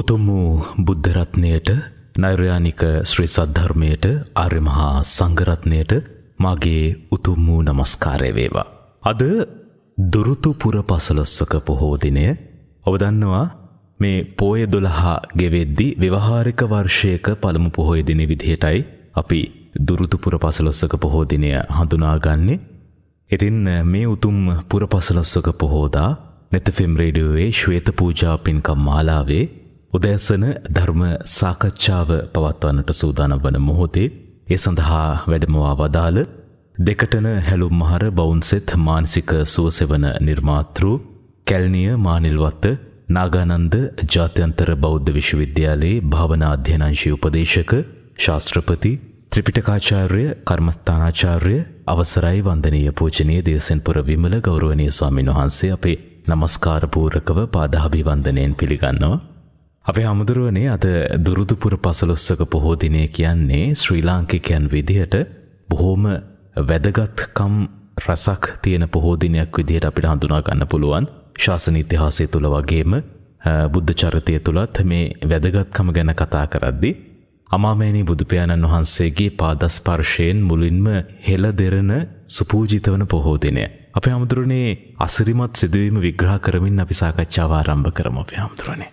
උතුම් වූ බුද්ධරත්නයට නෛර්යානික ශ්‍රී සද්ධර්මයට ආර්යමහා සංගරත්නයට මගේ උතුම් වූ නමස්කාරය වේවා. අද දුරුතු පුර පසලොස්සක පොහෝ දිනය ඔබ දන්නවා මේ පෝය දොළහා ගෙවෙද්දි ව්‍යවහාරික වර්ෂයක පළමු පොහොය දින විදිහටයි අපි දුරුතු පුර පසලොස්සක පොහෝ දිනය හඳුනාගන්නේ. ඉතින් මේ උතුම් පුර පසලොස්සක පොහෝදා නැතෆිම් රේඩියෝවේ ශ්වේත පූජා පින්කම් මාලාවේ උදෑසන ධර්ම සාකච්ඡාව පවත්වන්නට සූදානම් වන මොහොතේ ඒ සඳහා වැඩමවා වදාළ දෙකටන හැලුම් මහර බවුන්සෙත් මානසික සුවසෙවන නිර්මාතෘ කැල්නිය මානිල්වත්ත නාගානන්ද ජාත්‍යන්තර බෞද්ධ විශ්වවිද්‍යාලයේ භාවනා අධ්‍යනංශී උපදේශක ශාස්ත්‍රපති ත්‍රිපිටකාචාර්ය කර්මස්ථානාචාර්ය අවසරයි වන්දනීය පූජනීය දේශෙන්පුර විමල ගෞරවනීය ස්වාමින් වහන්සේ අපේ নমස්කාර පූර්කව පාදාභිවන්දනයෙන් පිළිගන්නවා අපේ හමුදුරුවනේ අද දුරුදුපුර පසලොස්සක පොහෝ දිනය කියන්නේ ශ්‍රී ලාංකිකයන් විදිහට බොහෝම වැදගත්කම් රසක් තියෙන පොහෝදිනයක් විදිහට අපිට හඳුනා ගන්න පුළුවන් ශාසන ඉතිහාසය තුළ වගේම බුද්ධ චරිතය තුළත් මේ වැදගත්කම ගැන කතා කරද්දි අමාමේනී බුදුපියාණන් වහන්සේගේ පාදස්පර්ශයෙන් මුලින්ම හෙළ දෙරන සුපූජිත වන පොහෝදිනය. අපේ හමුදුරනේ අසිරිමත් සිදුවීම විග්‍රහ කරමින් අපි සාකච්ඡාව ආරම්භ කරමු අපේ හමුදුරනේ.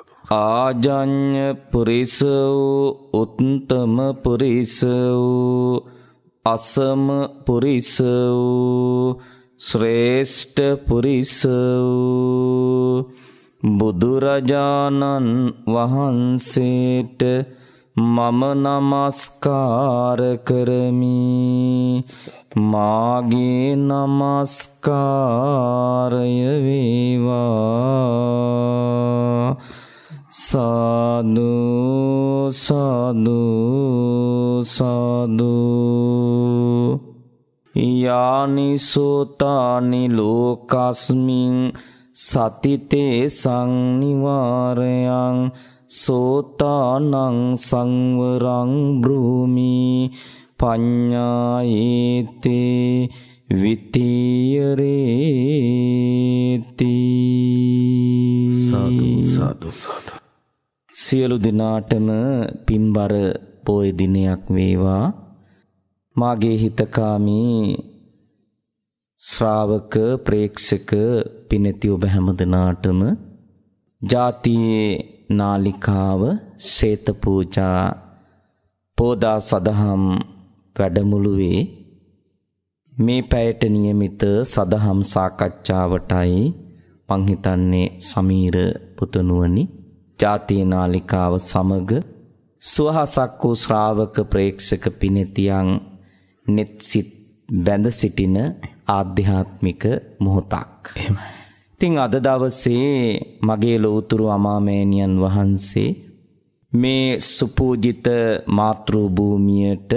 ආජඤ්‍ය පුරිස වූ උත්තම පුරිස වූ අසම පුරිස වූ ශ්‍රේෂ්ඨ පුරිස වූ බුදුරජාණන් වහන්සේට මම නමස්කාර කරමි මාගේ නමස්කාරය වේවා සානු සානු සානු යානිසෝතානි ලෝකස්මින් සතිතේ සංනිවාරයන් සෝතානං සංවරං බ්‍රූමි පඤ්ඤායේතේ විතියරේති සාදු සාදු සාදු සියලු දෙනාටම පින්බර පොය දිනයක් වේවා මාගේ හිතකාමී ශ්‍රාවක ප්‍රේක්ෂක පිනති ඔබ හැම දිනාටම ජාතියේ නාලිකාව සේත පූජා පෝදා සදහම් වැඩමුළුවේ මේ පැයට નિયમિત සදහම් සාකච්ඡාවටයි මං හිතන්නේ සමීර පුතුණුවනි ජාතිනාලිකාව සමග සුවහසක් වූ ශ්‍රාවක ප්‍රේක්ෂක පිනෙතියන් netsit බැඳ සිටින ආධ්‍යාත්මික මොහොතක්. ඉතින් අද දවසේ මගේ ලෝතුරු අමාමෑණියන් වහන්සේ මේ සුපූජිත මාතෘ භූමියට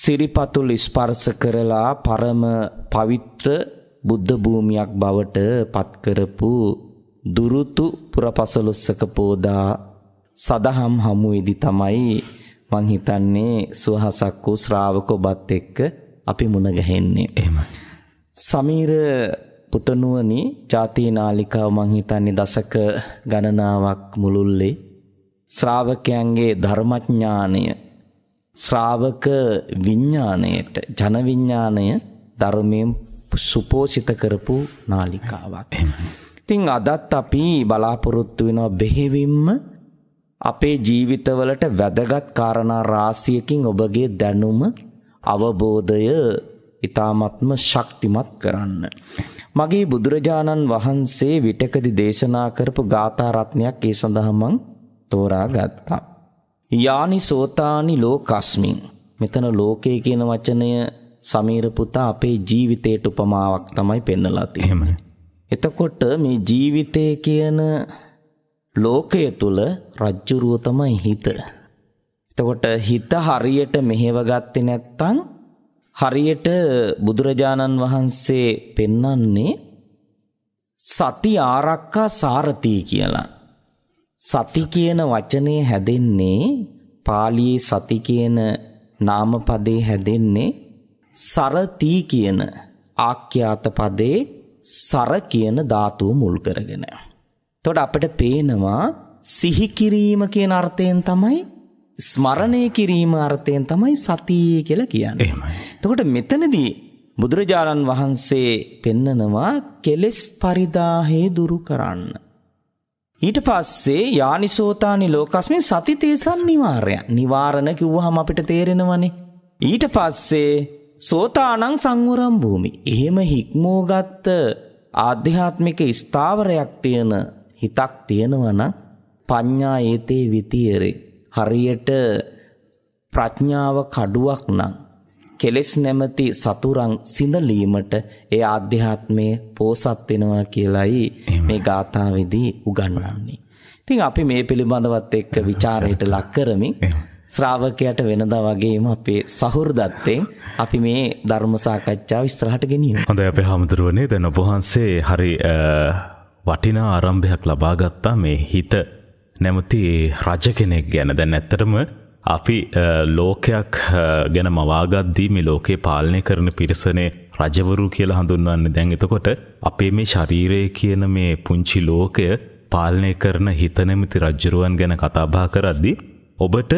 සිරිපතුල් ස්පර්ශ කරලා පරම පවිත්‍ර බුද්ධ භූමියක් බවට පත් කරපු දුරුතු පුරපසළොස්සක පෝදා සදහම් හමුවේදී තමයි මං හිතන්නේ සුවහසක් වූ ශ්‍රාවක ඔබත් එක්ක අපි මුණ ගැහෙන්නේ. එහෙමයි. සමීර පුතණුවනි ජාතිනාලිකාව මං හිතන්නේ දශක ගණනාවක් මුළුල්ලේ ශ්‍රාවකයන්ගේ ධර්මඥානය ශ්‍රාවක විඥාණයට ජන විඥාණය ධර්මයෙන් සුපෝෂිත කරපු නාලිකාවක්. එහෙමයි. ඉතින් අදත් අපි බලාපොරොත්තු වෙනවා බෙහෙවින්ම අපේ ජීවිතවලට වැදගත් කාරණා රාශියකින් ඔබගේ දැනුම අවබෝධය ඊ타මත්ම ශක්තිමත් කරන්න. මගේ බුදුරජාණන් වහන්සේ විටකදි දේශනා කරපු ගාථා රත්නයක් ඒ සඳහා මං තෝරා ගත්තා. යානි සෝතානි ලෝකස්මින් මෙතන ලෝකේ කියන වචනය සමීර පුතා අපේ ජීවිතයට උපමාවක් තමයි පෙන්වලා තියෙන්නේ. එතකොට මේ ජීවිතය කියන ලෝකය තුල රජ්ජුරුව තමයි හිත. එතකොට හිත හරියට මෙහෙව ගත්තේ නැත්නම් හරියට බුදුරජාණන් වහන්සේ පෙන්වන්නේ සති ආරක්කා සාරති කියලා. සති කියන වචනේ හැදෙන්නේ පාලියේ සති කියන නාම පදේ හැදෙන්නේ සරති කියන ආඛ්‍යාත පදේ සර කියන ධාතුව මුල් කරගෙන. තොට අපට පේනවා සිහිකිරීම කියන අර්ථයෙන් තමයි ස්මරණය කිරීම අර්ථයෙන් තමයි සතිය කියල කියන්න. තකොට මෙතනදී බුදුරජාණන් වහන්සේ පෙන්නනවා කෙලෙස් පරිදාහේ දුරු කරන්න. ඊට පස්සේ යානිසෝතානි ලෝකස්මේ සති තේසන් නිවාරය නිවාරණ කිව්වහම අපිට තේරෙනවනේ. ඊට පස්සේ සෝතානං සංවරම් භූමි. එහෙම හික්මෝගත්ත ආධ්‍යාත්මික ස්ථාවරයක් තියෙන හිතක් තියෙනවනම් පඤ්ඤා ඒතේ විතියරේ. හරියට ප්‍රඥාව කඩුවක් නම් කෙලෙස් නැමැති සතුරන් සිඳලීමට ඒ ආධ්‍යාත්මයේ පෝසත් වෙනවා කියලයි මේ ගාථාවේදී උගන්වන්නේ. ඉතින් අපි මේ පිළිබඳවත් එක්ක ਵਿਚාරයට ලක් කරමින් ශ්‍රාවකයට වෙනදා වගේම අපේ සහෘදත්වයෙන් අපි මේ ධර්ම සාකච්ඡාව ඉස්සරහට ගෙනියමු. හොඳයි අපේ හැමතුරුවනේ දැන් ඔබ වහන්සේ හරි වටිනා ආරම්භයක් ලබා ගත්තා මේ හිත නැමති රජ කෙනෙක් ගැන. දැන් ඇත්තටම අපි ලෝකයක් ගැන මවාගත්දී මේ ලෝකේ පාලනය කරන පිරිසනේ රජවරු කියලා හඳුන්වන්නේ දැන් එතකොට අපේ මේ ශරීරය කියන මේ පුංචි ලෝකය පාලනය කරන හිත නැමති රජ්ජුරුවන් ගැන කතාබහ කරද්දී ඔබට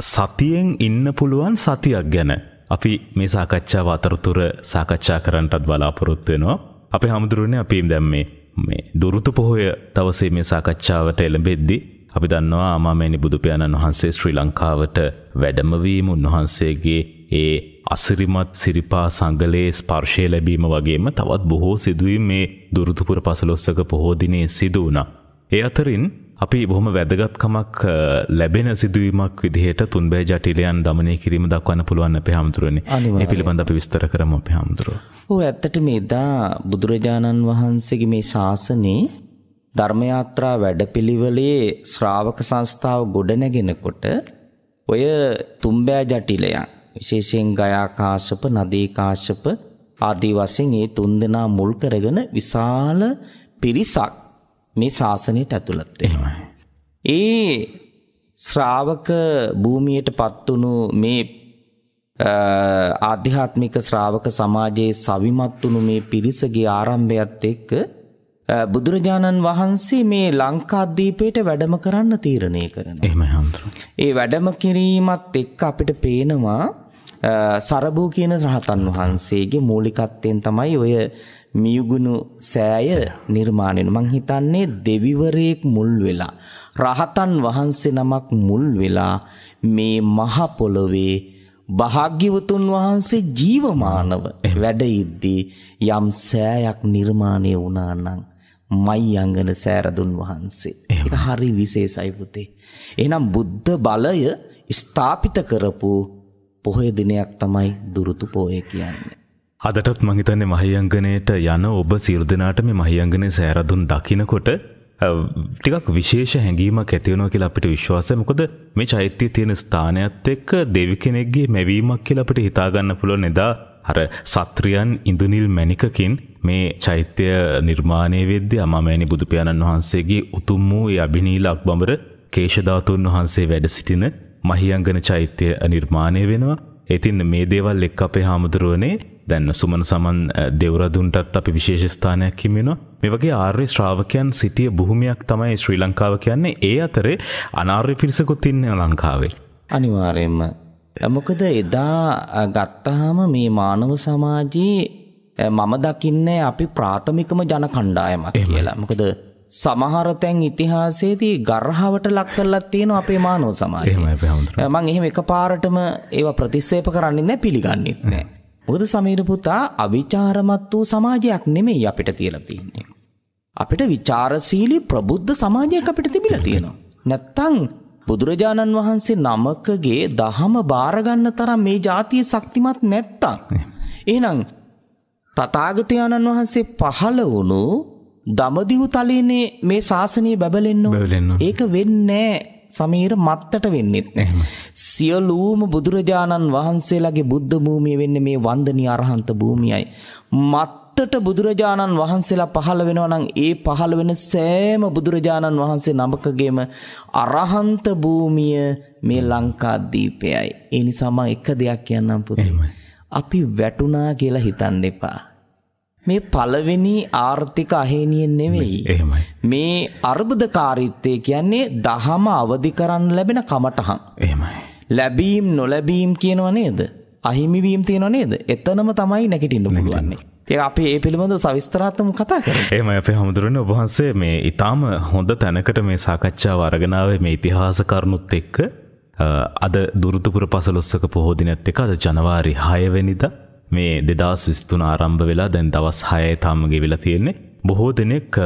සතියෙන් ඉන්න පුළුවන් සතියක් ගැන අපි මේ සාකච්ඡාව අතරතුර සාකච්ඡා කරන්නටත් බලාපොරොත්තු වෙනවා. අපේ හැමදෙරුනේ අපි දැන් මේ මේ දුරුතු පොහොය දවසේ මේ සාකච්ඡාවට එළඹෙද්දී අපි දන්නවා ආමාමේනි බුදු පියාණන් වහන්සේ ශ්‍රී ලංකාවට වැඩම වීම උන්වහන්සේගේ ඒ අසිරිමත් සිරිපා සංගලයේ ස්පර්ශය ලැබීම වගේම තවත් බොහෝ සිදුවීම් මේ දුරුතුපුර පසළොස්සක පොහෝ දිනේ සිදු වුණා. ඒ අතරින් අපි බොහොම වැදගත්කමක් ලැබෙන සිදුවීමක් විදිහට තුන්බෑ ජටිලයන් දමනය කිරීම දක්වන්න පුළුවන් අපේ හාමුදුරනේ. ඒ පිළිබඳ අපි විස්තර කරමු අපේ හාමුදුරුවෝ. ඔව් ඇත්තට මේ දා බුදුරජාණන් වහන්සේගේ මේ ශාසනේ ධර්මයාත්‍රා වැඩපිළිවෙලේ ශ්‍රාවක සංස්ථාව ගොඩනැගෙනකොට ඔය තුම්බෑ ජටිලයන් විශේෂයෙන් ගයා කාශ්‍යප නදී කාශ්‍යප ආදී වශයෙන් මේ තුන්දෙනා මුල් කරගෙන විශාල පිරිසක් මේ ශාසනයට ඇතුළත් වෙනවා. ඒ ශ්‍රාවක භූමියටපත් වුණු මේ ආධ්‍යාත්මික ශ්‍රාවක සමාජයේ සවිමත් වුණු මේ පිරිසගේ ආරම්භයත් එක්ක බුදුරජාණන් වහන්සේ මේ ලංකාද්වීපයට වැඩම කරන්න තීරණය කරනවා. එහෙමයි හම්දුරු. ඒ වැඩම කිරීමත් එක්ක අපිට පේනවා සරබූ කියන රහතන් වහන්සේගේ මූලිකත්වයෙන් තමයි ඔය මියුගුණු සෑය නිර්මාණය මං හිතන්නේ දෙවිවරයෙක් මුල් වෙලා රහතන් වහන්සේ නමක් මුල් වෙලා මේ මහ පොළොවේ භාග්‍යවතුන් වහන්සේ ජීවමානව වැඩ ඉද්දී යම් සෑයක් නිර්මාණය වුණා නම් මයි අංගන සෑරදුන් වහන්සේ ඒක හරි විශේෂයි පුතේ එහෙනම් බුද්ධ බලය ස්ථාපිත කරපු පොහොය දිනයක් තමයි දුරුතු පොහොය කියන්නේ අදටත් මහිතන්නේ මහියංගනයට යන ඔබ සිල්දනාට මේ මහියංගනය සෑරදුන් දකිනකොට ටිකක් විශේෂ හැඟීමක් ඇතිවනවා කියලා අපිට විශ්වාසය මොකද මේ චෛත්‍යයේ තියෙන ස්ථානයත් එක්ක දෙවි කෙනෙක්ගේ මැවීමක් කියලා අපිට හිතාගන්න පුළුවන් එදා අර සත්‍රියන් ඉඳුනිල් මැණිකකින් මේ චෛත්‍ය නිර්මාණය වෙද්දී අමාමෑණි බුදු පියාණන් වහන්සේගේ උතුම් වූ ඒ අභිනීල අක්බඹර කේශධාතුන් වහන්සේ වැඩ සිටින මහියංගන චෛත්‍ය නිර්මාණය වෙනවා. ඉතින් මේ දේවල් එක්ක අපේ හාමුදුරුවනේ දැන් සුමන සමන් දෙවරදුන්ටත් අපි විශේෂස්ථානයක් හිමිෙනවා මේ වගේ ආර්ය ශ්‍රාවකයන් සිටිය බොහොමයක් තමයි ශ්‍රී ලංකාව කියන්නේ ඒ අතරේ අනාර්ය පිරිසකුත් ඉන්න ලංකාවේ අනිවාර්යෙන්ම මොකද එදා ගත්තාම මේ මානව සමාජයේ මම දකින්නේ අපි ප්‍රාථමිකම ජන කණ්ඩායමක් කියලා මොකද සමහර තැන් ඉතිහාසයේදී ගර්හවට ලක් කරලා තියෙන අපේ මානව සමාජය. මම එහෙම එකපාරටම ඒවා ප්‍රතික්ෂේප කරන්නේ නැහැ පිළිගන්නෙත් නැහැ. මොකද සමීර පුතා අවිචාරමත් වූ සමාජයක් නෙමෙයි අපිට තියලා තියෙන්නේ. අපිට ਵਿਚාරශීලී ප්‍රබුද්ධ සමාජයක් අපිට තිබිලා තියෙනවා. නැත්තම් බුදුරජාණන් වහන්සේ නමකගේ දහම බාර ගන්න තරම් මේ ජාතිය ශක්තිමත් නැත්තම්. එහෙනම් තථාගතයන්න් වහන්සේ පහළ වුණු දමදිහු තලයේනේ මේ ශාසනය බබලෙන්න ඕන. ඒක වෙන්නේ නැහැ. සමීර මත්තට වෙන්නෙත් නැහැ. සියලුම බුදුරජාණන් වහන්සේලාගේ බුද්ධ භූමිය වෙන්නේ මේ වන්දනීය අරහන්ත භූමියයි. මත්තට බුදුරජාණන් වහන්සේලා පහළ වෙනවා නම් ඒ පහළ වෙන සෑම බුදුරජාණන් වහන්සේ නමකගේම අරහන්ත භූමිය මේ ලංකාද්වීපයයි. ඒ නිසා මම එක දෙයක් කියන්නම් පුතේ. අපි වැටුණා කියලා හිතන්න එපා. මේ පළවෙනි ආර්ථික අහේනියෙන් නෙවෙයි. මේ අර්බුදකාරීත්වය කියන්නේ දහම අවදි කරන්න ලැබෙන කමටහන්. එහෙමයි. ලැබීම් නොලැබීම් කියනව නේද? අහිමිවීම් තියෙනව නේද? එතනම තමයි නැගිටින්න පුළුවන්නේ. ඒ අපි ඒ පිළිබඳ සවිස්තරාත්ම කතා කර ඒම අපේ හමුදුරන ඔබහන්සේ මේ ඉතාම හොඳ තැනකට මේ සාකච්ඡාව අරගෙනාවේ මේ ඉතිහාස කරුණුත් එක්ක අද දුෘතුපුර පසලොස්සක පොහෝදිනැත් එක අද ජනවාරි හයවෙනිද මේ දෙදස් විස්තුන ආරම්භ වෙලා දැන් දවස් හය තාමගේ වෙලා තියෙන්නේ බොහෝ දෙනෙක්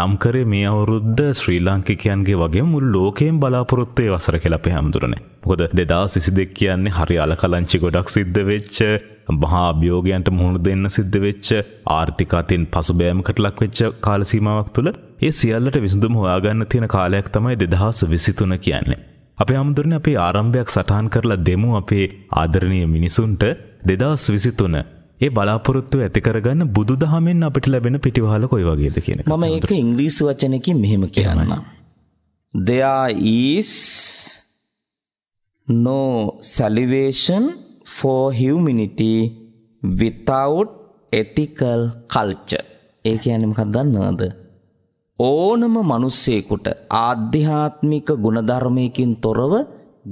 නම්කරේ මේ අවුරුද්ධ ශ්‍රී ලාංකිකයන්ගේ වගේ මුල් ලෝකයෙන් බලාපොරොත්තේ වසර කෙලපේ හමුදුරනේ හොද දෙදා සිසි දෙක් කියන්නේ හරි අල කලංචි ගොඩක් සිද්ධ වෙච්ච භාභියෝගයන්ට මුහුණ දෙන්න සිද්ධ වෙච්ච ආර්ථිකාතින් පසුබෑමකට ලක් වෙච්ච කාලසීමාවක් තුළ ඒ සියල්ලට විසඳුම හොයාගන්න තියෙන කාලයක් තමයි දෙදහස් විසිතුන කියන්නේ අපේ හමුදුරන අපේ ආරම්භයක් සටහන් කරලා දෙමු අපේ ආදරණය මිනිසුන්ට දෙදස් විසිතුන ඒ බලාපොරොත්තු ඇතිකරගන්න බුදු දහමෙන් අපට ලැබෙන පිටිවහල කොයි වගේද කියන මම ඒක ඉංග්‍රීසි වචනකින් මෙහෙම කියන්න. දෙයා ඊස් නෝ සලිවේෂන් for humanity without ethical culture. ඒ කියන්නේ මොකක්ද දන්නවද? ඕනම මිනිස්සෙකුට ආධ්‍යාත්මික ගුණධර්මයකින් තොරව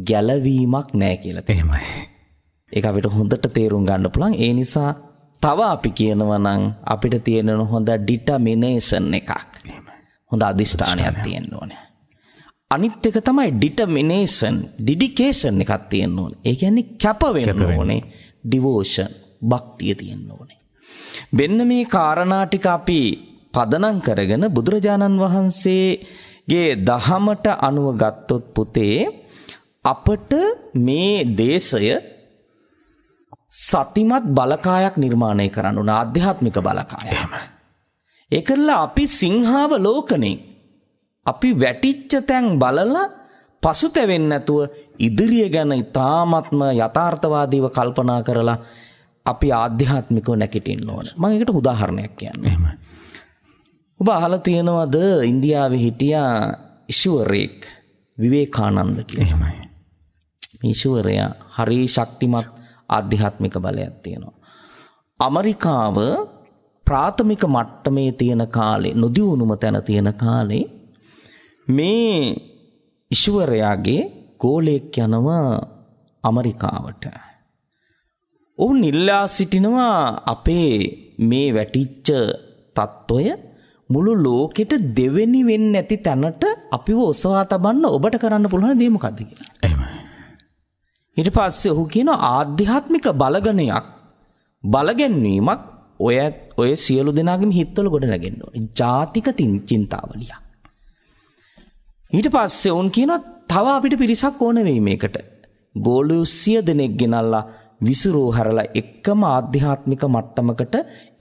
ගැලවීමක් නැහැ කියලා. එහෙමයි. ඒක අපිට හොඳට තේරුම් ගන්න පුළුවන්. ඒ නිසා තව අපි කියනවා නම් අපිට තියෙන හොඳ ඩිටර්මිනේෂන් එකක්. හොඳ අදිෂ්ඨානයක් තියෙන්න ඕනේ. අනිත් එක තමයි ඩිටර්මිනේෂන්, ඩෙඩිකේෂන් එකක් තියෙන්න ඕනේ. ඒ කියන්නේ කැප වෙන්න ඕනේ. ඩිවෝෂන්, භක්තිය තියෙන්න ඕනේ. මෙන්න මේ කාරණා ටික අපි පදනම් කරගෙන බුදුරජාණන් වහන්සේගේ දහමට අනුව ගත්තොත් පුතේ අපට මේ දේශය සතිමත් බලකායක් නිර්මාණය කරන්න උන ආධ්‍යාත්මික බලකායක්. ඒකල්ලා අපි සිංහාව ලෝකනේ අපි වැටිච්ච තැන් බලලා පසුතැවෙන්නේ නැතුව ඉදිරිය ගැන ඉතාමත්ම යථාර්ථවාදීව කල්පනා කරලා අපි ආධ්‍යාත්මිකව නැගිටින්න ඕන. මම ඒකට උදාහරණයක් කියන්නේ. ඔබ අහල තියෙනවද ඉන්දියාව හිටියා ඉශුවරයෙක් විවේකානන්ද එහෙමයි. ඉශුවරයා හරි ශක්තිමත් අධ්‍යාත්මික බලයක් තියෙනවා. අමරිකාව ප්‍රාථමික මට්ටමේ තියෙන කාලේ නොදියුණුම තැන තියෙන කාලේ මේ ඉශුවරයාගේ ගෝලයෙක් යනවා අමරිකාවට. ඔවුන් ඉල්ලා සිටිනවා අපේ මේ වැටිච්ච තත්ත්වය මුළු ලෝකෙට දෙවෙනි වෙන්න නැති තැනට අපිව ඔසවා තබන්න ඔබට කරන්න පුළුවන් දේ මොකද්ද කියලා. එහෙමයි. ඊට පස්සේ ඔහු කියන ආධ්‍යාත්මික බලගණයක් බලගැන්වීමක් ඔය ඔය සියලු දෙනාගේම හිතවල ගොඩ නැගෙන්න ඕනේ. ජාතික චින්තාවලියක්. ඊට පස්සේ ඔවුන් කියනවා තව අපිට පිරිසක් ඕන වෙයි මේකට. ගෝලු 100 දෙනෙක් ගෙනල්ලා විසිරෝ හරලා එකම ආධ්‍යාත්මික මට්ටමකට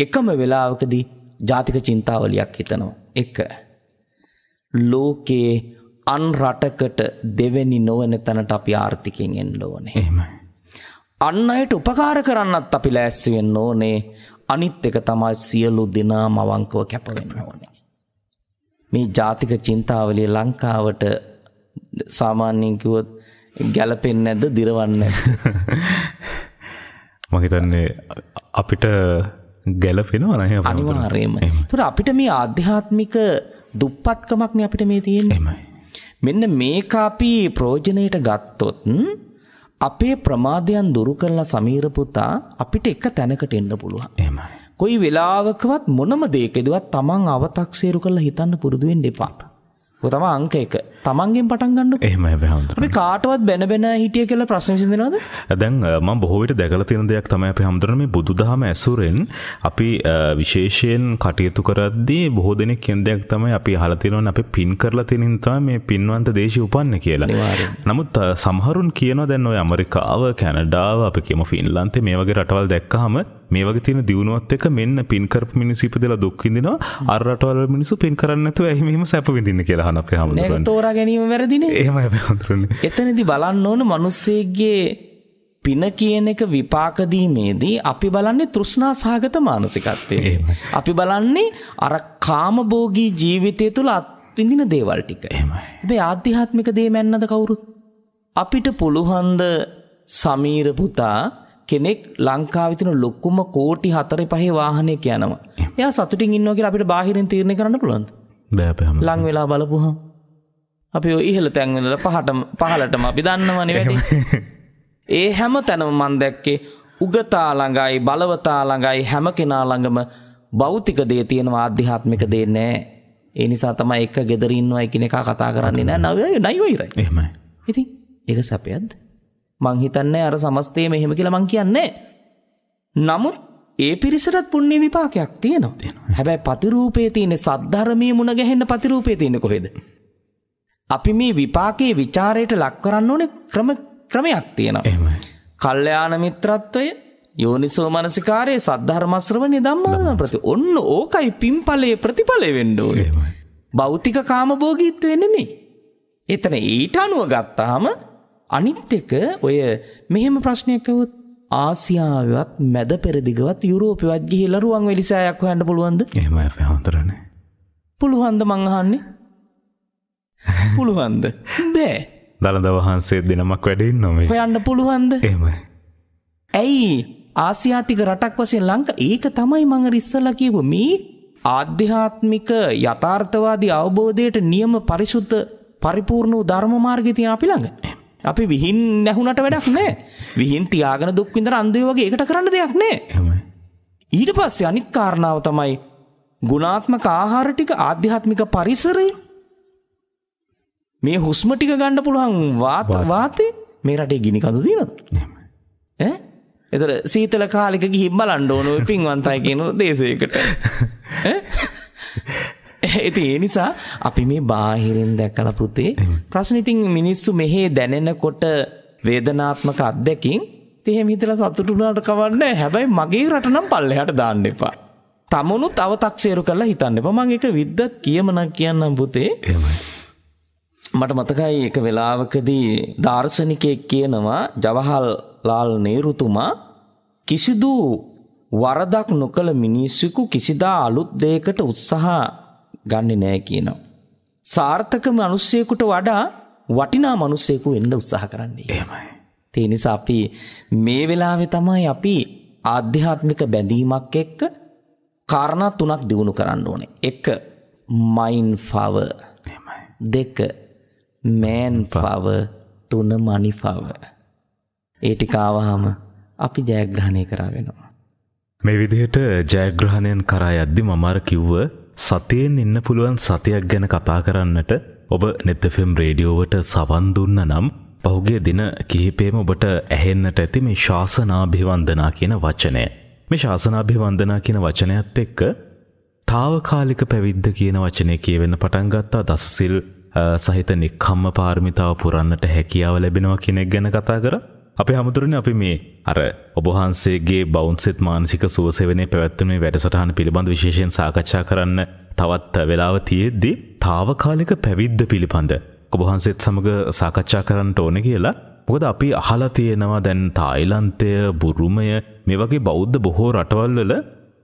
එකම වෙලාවකදී ජාතික චින්තාවලියක් හිතනවා. එක. ලෝකයේ අන් රටකට දෙවෙනි නොවන තැනට අපි ආර්ථිකෙන් එන්න ඕනේ. එහෙමයි. අන් අයට උපකාර කරන්නත් අපි ලෑස්ති වෙන්න ඕනේ. අනිත් එක තමයි සියලු දෙනාම අවංකව කැප වෙන්න ඕනේ. මේ ජාතික චින්තාවලිය ලංකාවට සාමාන්‍යයෙන් කිව්වොත් ගැළපෙන්නේ නැද්ද? දිරවන්නේ නැද්ද? මම හිතන්නේ අපිට ගැලපෙනවා නහ අනිවාර්යයෙන්ම. ඒතර අපිට මේ ආධ්‍යාත්මික දුප්පත්කමක්නේ අපිට මේ තියෙන්නේ. එහෙමයි. මෙන්න මේක අපි ප්‍රයෝජනෙට ගත්තොත් අපේ ප්‍රමාදයන් දුරු කරලා සමීර පුතා අපිට එක තැනකට එන්න පුළුවන්. එහෙමයි. කොයි වෙලාවකවත් මොනම දෙයකදවත් Taman අව탁සීරු කරලා හිතන්න පුරුදු වෙන්න එපා. ඔය තමයි අංක 1. තමන්ගෙන් පටන් ගන්නු එහම අපි කාටවත් බැන බැන හිටිය කියලා ප්‍රශ්න විසිඳනවාද ඇදැන් ම බොහෝවිට දැකල තියෙන දෙයක් තමයි අපි හමුදුරම බුදුදහම ඇසුරෙන් අපි විශේෂයෙන් කටයුතු කරද්දී බොහෝ දෙනෙක් කියෙන් දෙයක් තමයි අපි හලතිනවන් අපි පින් කරලා තිනින්තා මේ පින්වන්ත දේශ උපන්න කියලා නමුත් සමහරුන් කියන දැන් ඔය ඇමරිකාව කැනඩාව අපි කියම ෆින්ලන්තේ මේ වගේ රටවල් දැක්කහම මේ වගේ තියෙන දියුණුවත් එක මෙන්න පින්කරප මිනිසු ඉපදලා දුක්කින්දිනවා අර රටවල් මිනිසු පින් කරන්නතු ඇහිමම සැප විඳින්න කියලා හන අපේ හමුදුරන් තෝරා හිතා ගැනීම වැරදින ඒම හඳුරන්න එතනති බලන්න ඕන මනුස්සේගේ පින කියන එක විපාකදීමේදී අපි බලන්නේ තෘෂ්නා සහගත මානසිකත්වය අපි බලන්නේ අර කාමබෝගී ජීවිතය තුළ අත්විඳින දේවල් ටික එබේ ආධ්‍යාත්මික දේ මැන්නද කවුරුත් අපිට පුළුහන්ද සමීර පුතා කෙනෙක් ලංකාවිතින ලොක්කුම කෝටි හතරි පහේ වාහනය යනවා එයා සතුටින් ඉන්නෝගේ අපිට බාහිරින් තීරණය කරන්න පුළොන්ද ලං වෙලා බලපුහම් අපි ඉහල තැන්වලට පහටම පහලටම අපි දන්නවනි වැඩ ඒ හැම තැනම මන් දැක්කේ උගතා ළඟයි බලවතා ළඟයි හැම කෙනා ළඟම භෞතික දේ තියෙනවා අධ්‍යාත්මික දේ නෑ ඒ නිසා තමයි එක ගෙදරින්නවා එකන එක කතා කරන්නේ නෑ නවය නයිවයිරයි එහෙමයි ඉතින් ඒක සැපයද්ද මං හිතන්නේ අර සමස්තය මෙහෙම කියලා මං කියන්නේ නමුත් ඒ පිරිසටත් පුුණ්‍ය විපාකයක් තියෙනවා හැබැයි පතිරූපේ තියනෙ සද්ධරමය මුණ ගැහෙන්න පතිරූපේ තියෙන කොහෙද අපි මේ විපාකයේ ਵਿਚාරයට ලක් කරන්න ඕනේ ක්‍රම ක්‍රමයක් තියෙනවා. එහෙමයි. කල්යාණ මිත්‍රත්වය යෝනිසෝ මනසිකාරයේ සද්ධර්ම ශ්‍රවණය ධම්මාන ප්‍රති ඔන්න ඕකයි පින්ඵලයේ ප්‍රතිඵලය වෙන්න ඕනේ. භෞතික කාම භෝගීත්වය නෙමෙයි. එතන ඊට අනුව ගත්තාම අනිත් එක ඔය මෙහෙම ප්‍රශ්නයක් ඇහුවොත් ආසියාවවත් මැද පෙරදිගවත් යුරෝපෙවත් ගිහිල්ලා රුවන්වැලි සෑයක් හොයන්න පුළුවන්ද? එහෙමයි අපේ හතරනේ. පුළුවන්ද මං අහන්නේ? පුළුවන්ද බෑ දළද වහන්සේ දෙනමක් වැඩින් නොමේ හොයන්න පුළුවන්ද එම ඇයි ආසියාතික රටක් වසේ ලංක ඒක තමයි මඟ රිස්සල කිව මේ ආධ්‍යාත්මික යථාර්ථවාදී අවබෝධයට නියම පරිශුද්ධ පරිපූර්ණ වූ ධර්මමාර්ගතිය අපි ළඟ අපි විහින් නැහුණට වැඩක් නෑ විහින් තියාගෙන දුක්විඳර අන්දේ වගේ එකට කරන්න දෙයක් නෑ ඊට පස්සේ අනික් කාරණාව තමයි ගුණාත්මක ආහාර ටික ආධ්‍යාත්මික පරිසරේ මේ හුස්ම ටික ගණ්ඩ පුළුවන් වාත වාතය මේ රටේ ගිනි කඳු තියෙන ඇ එතර සීතල කාලික ගිහිබ බලන්ඩෝනුව පින්වන්තයි කියන දේශයකට ඇති ඒ නිසා අපි මේ බාහිරෙන් දැක්කල පුතේ ප්‍රශ්නිතින් මිනිස්සු මෙහේ දැනෙනකොට වේදනාත්මක අත්දැකින් තිහෙම හිතල සතුටුනාට කවන්න හැබැයි මගේ රටනම් පල්ලෙහට දාන්න එපා. තමනු තව තක්සේරු කරලා හිතන්න එප මං එක විද්දත් කියමනක් කියන්නම් පුතේ. මට මතකයි එක වෙලාවකදී දාර්ශනිකයෙක් කියනවා ජවහල් ලාල් නේරුතුමා කිසිදු වරදක් නොකළ මිනිස්සුකු කිසිදා අලුත් දෙයකට උත්සාහ ගන්නේ නෑ කියනවා. සාර්ථක මිනිස්සෙකුට වඩා වටිනා මිනිස්සෙකු වෙන්න උත්සාහ කරන්නේ. එහෙමයි. ඒ නිසා අපි මේ වෙලාවේ තමයි අපි ආධ්‍යාත්මික බැඳීමක් එක්ක කාරණා තුනක් දිනු කරන්න ඕනේ. 1. Mind power. එහෙමයි. 2. මෑන් පව තුන මනිපව. ඒටිකාවහම අපි ජයග්‍රහණය කරා වෙනවා. මේ විදිහට ජයග්‍රහණයන් කරා යද්දි මමාර කිව්ව සතියෙන් ඉන්න පුළුවන් සතියක් ගැන කතා කරන්නට ඔබ නෙත්තෆම් රේඩියෝවට සවන් දුන්න නම් පහුගේ දින කිහිපේම ඔබට ඇහෙන්නට ඇති මේ ශාසනාභිවන්දනා කියන වචනය. මේ ශාසනාභිවන්දනා කියන වචනයත් එක්ක තාවකාලික පැවිද්ද කියන වචනය කියවෙන්න පටන්ගත්තා දස්සසිල් සහිත නික්කම්ම පාර්මිතාව පුරන්නට හැකියාව ලැබෙනවා කෙනෙක් ගැන කතා කර අපි හමුදුරන අපි මේ අර ඔබහන්සේගේ බෞන්සෙත් මානසික සුවසෙවනේ පැවැත්වීමේ වැඩසටහන පිළිබඳ විශේෂයෙන් සාකච්ඡා කරන්න තවත් වෙලාව තියෙද්දී තාවකාලික පැවිද්ද පිළිබඳ ඔබහන්සේත් සමඟ සාකච්ඡා කරන්න ඕන කියලා මොකද අපි අහලා තියෙනවා දැන් තායිලන්තය බුරුමය මේ වගේ බෞද්ධ බොහෝ රටවල්වල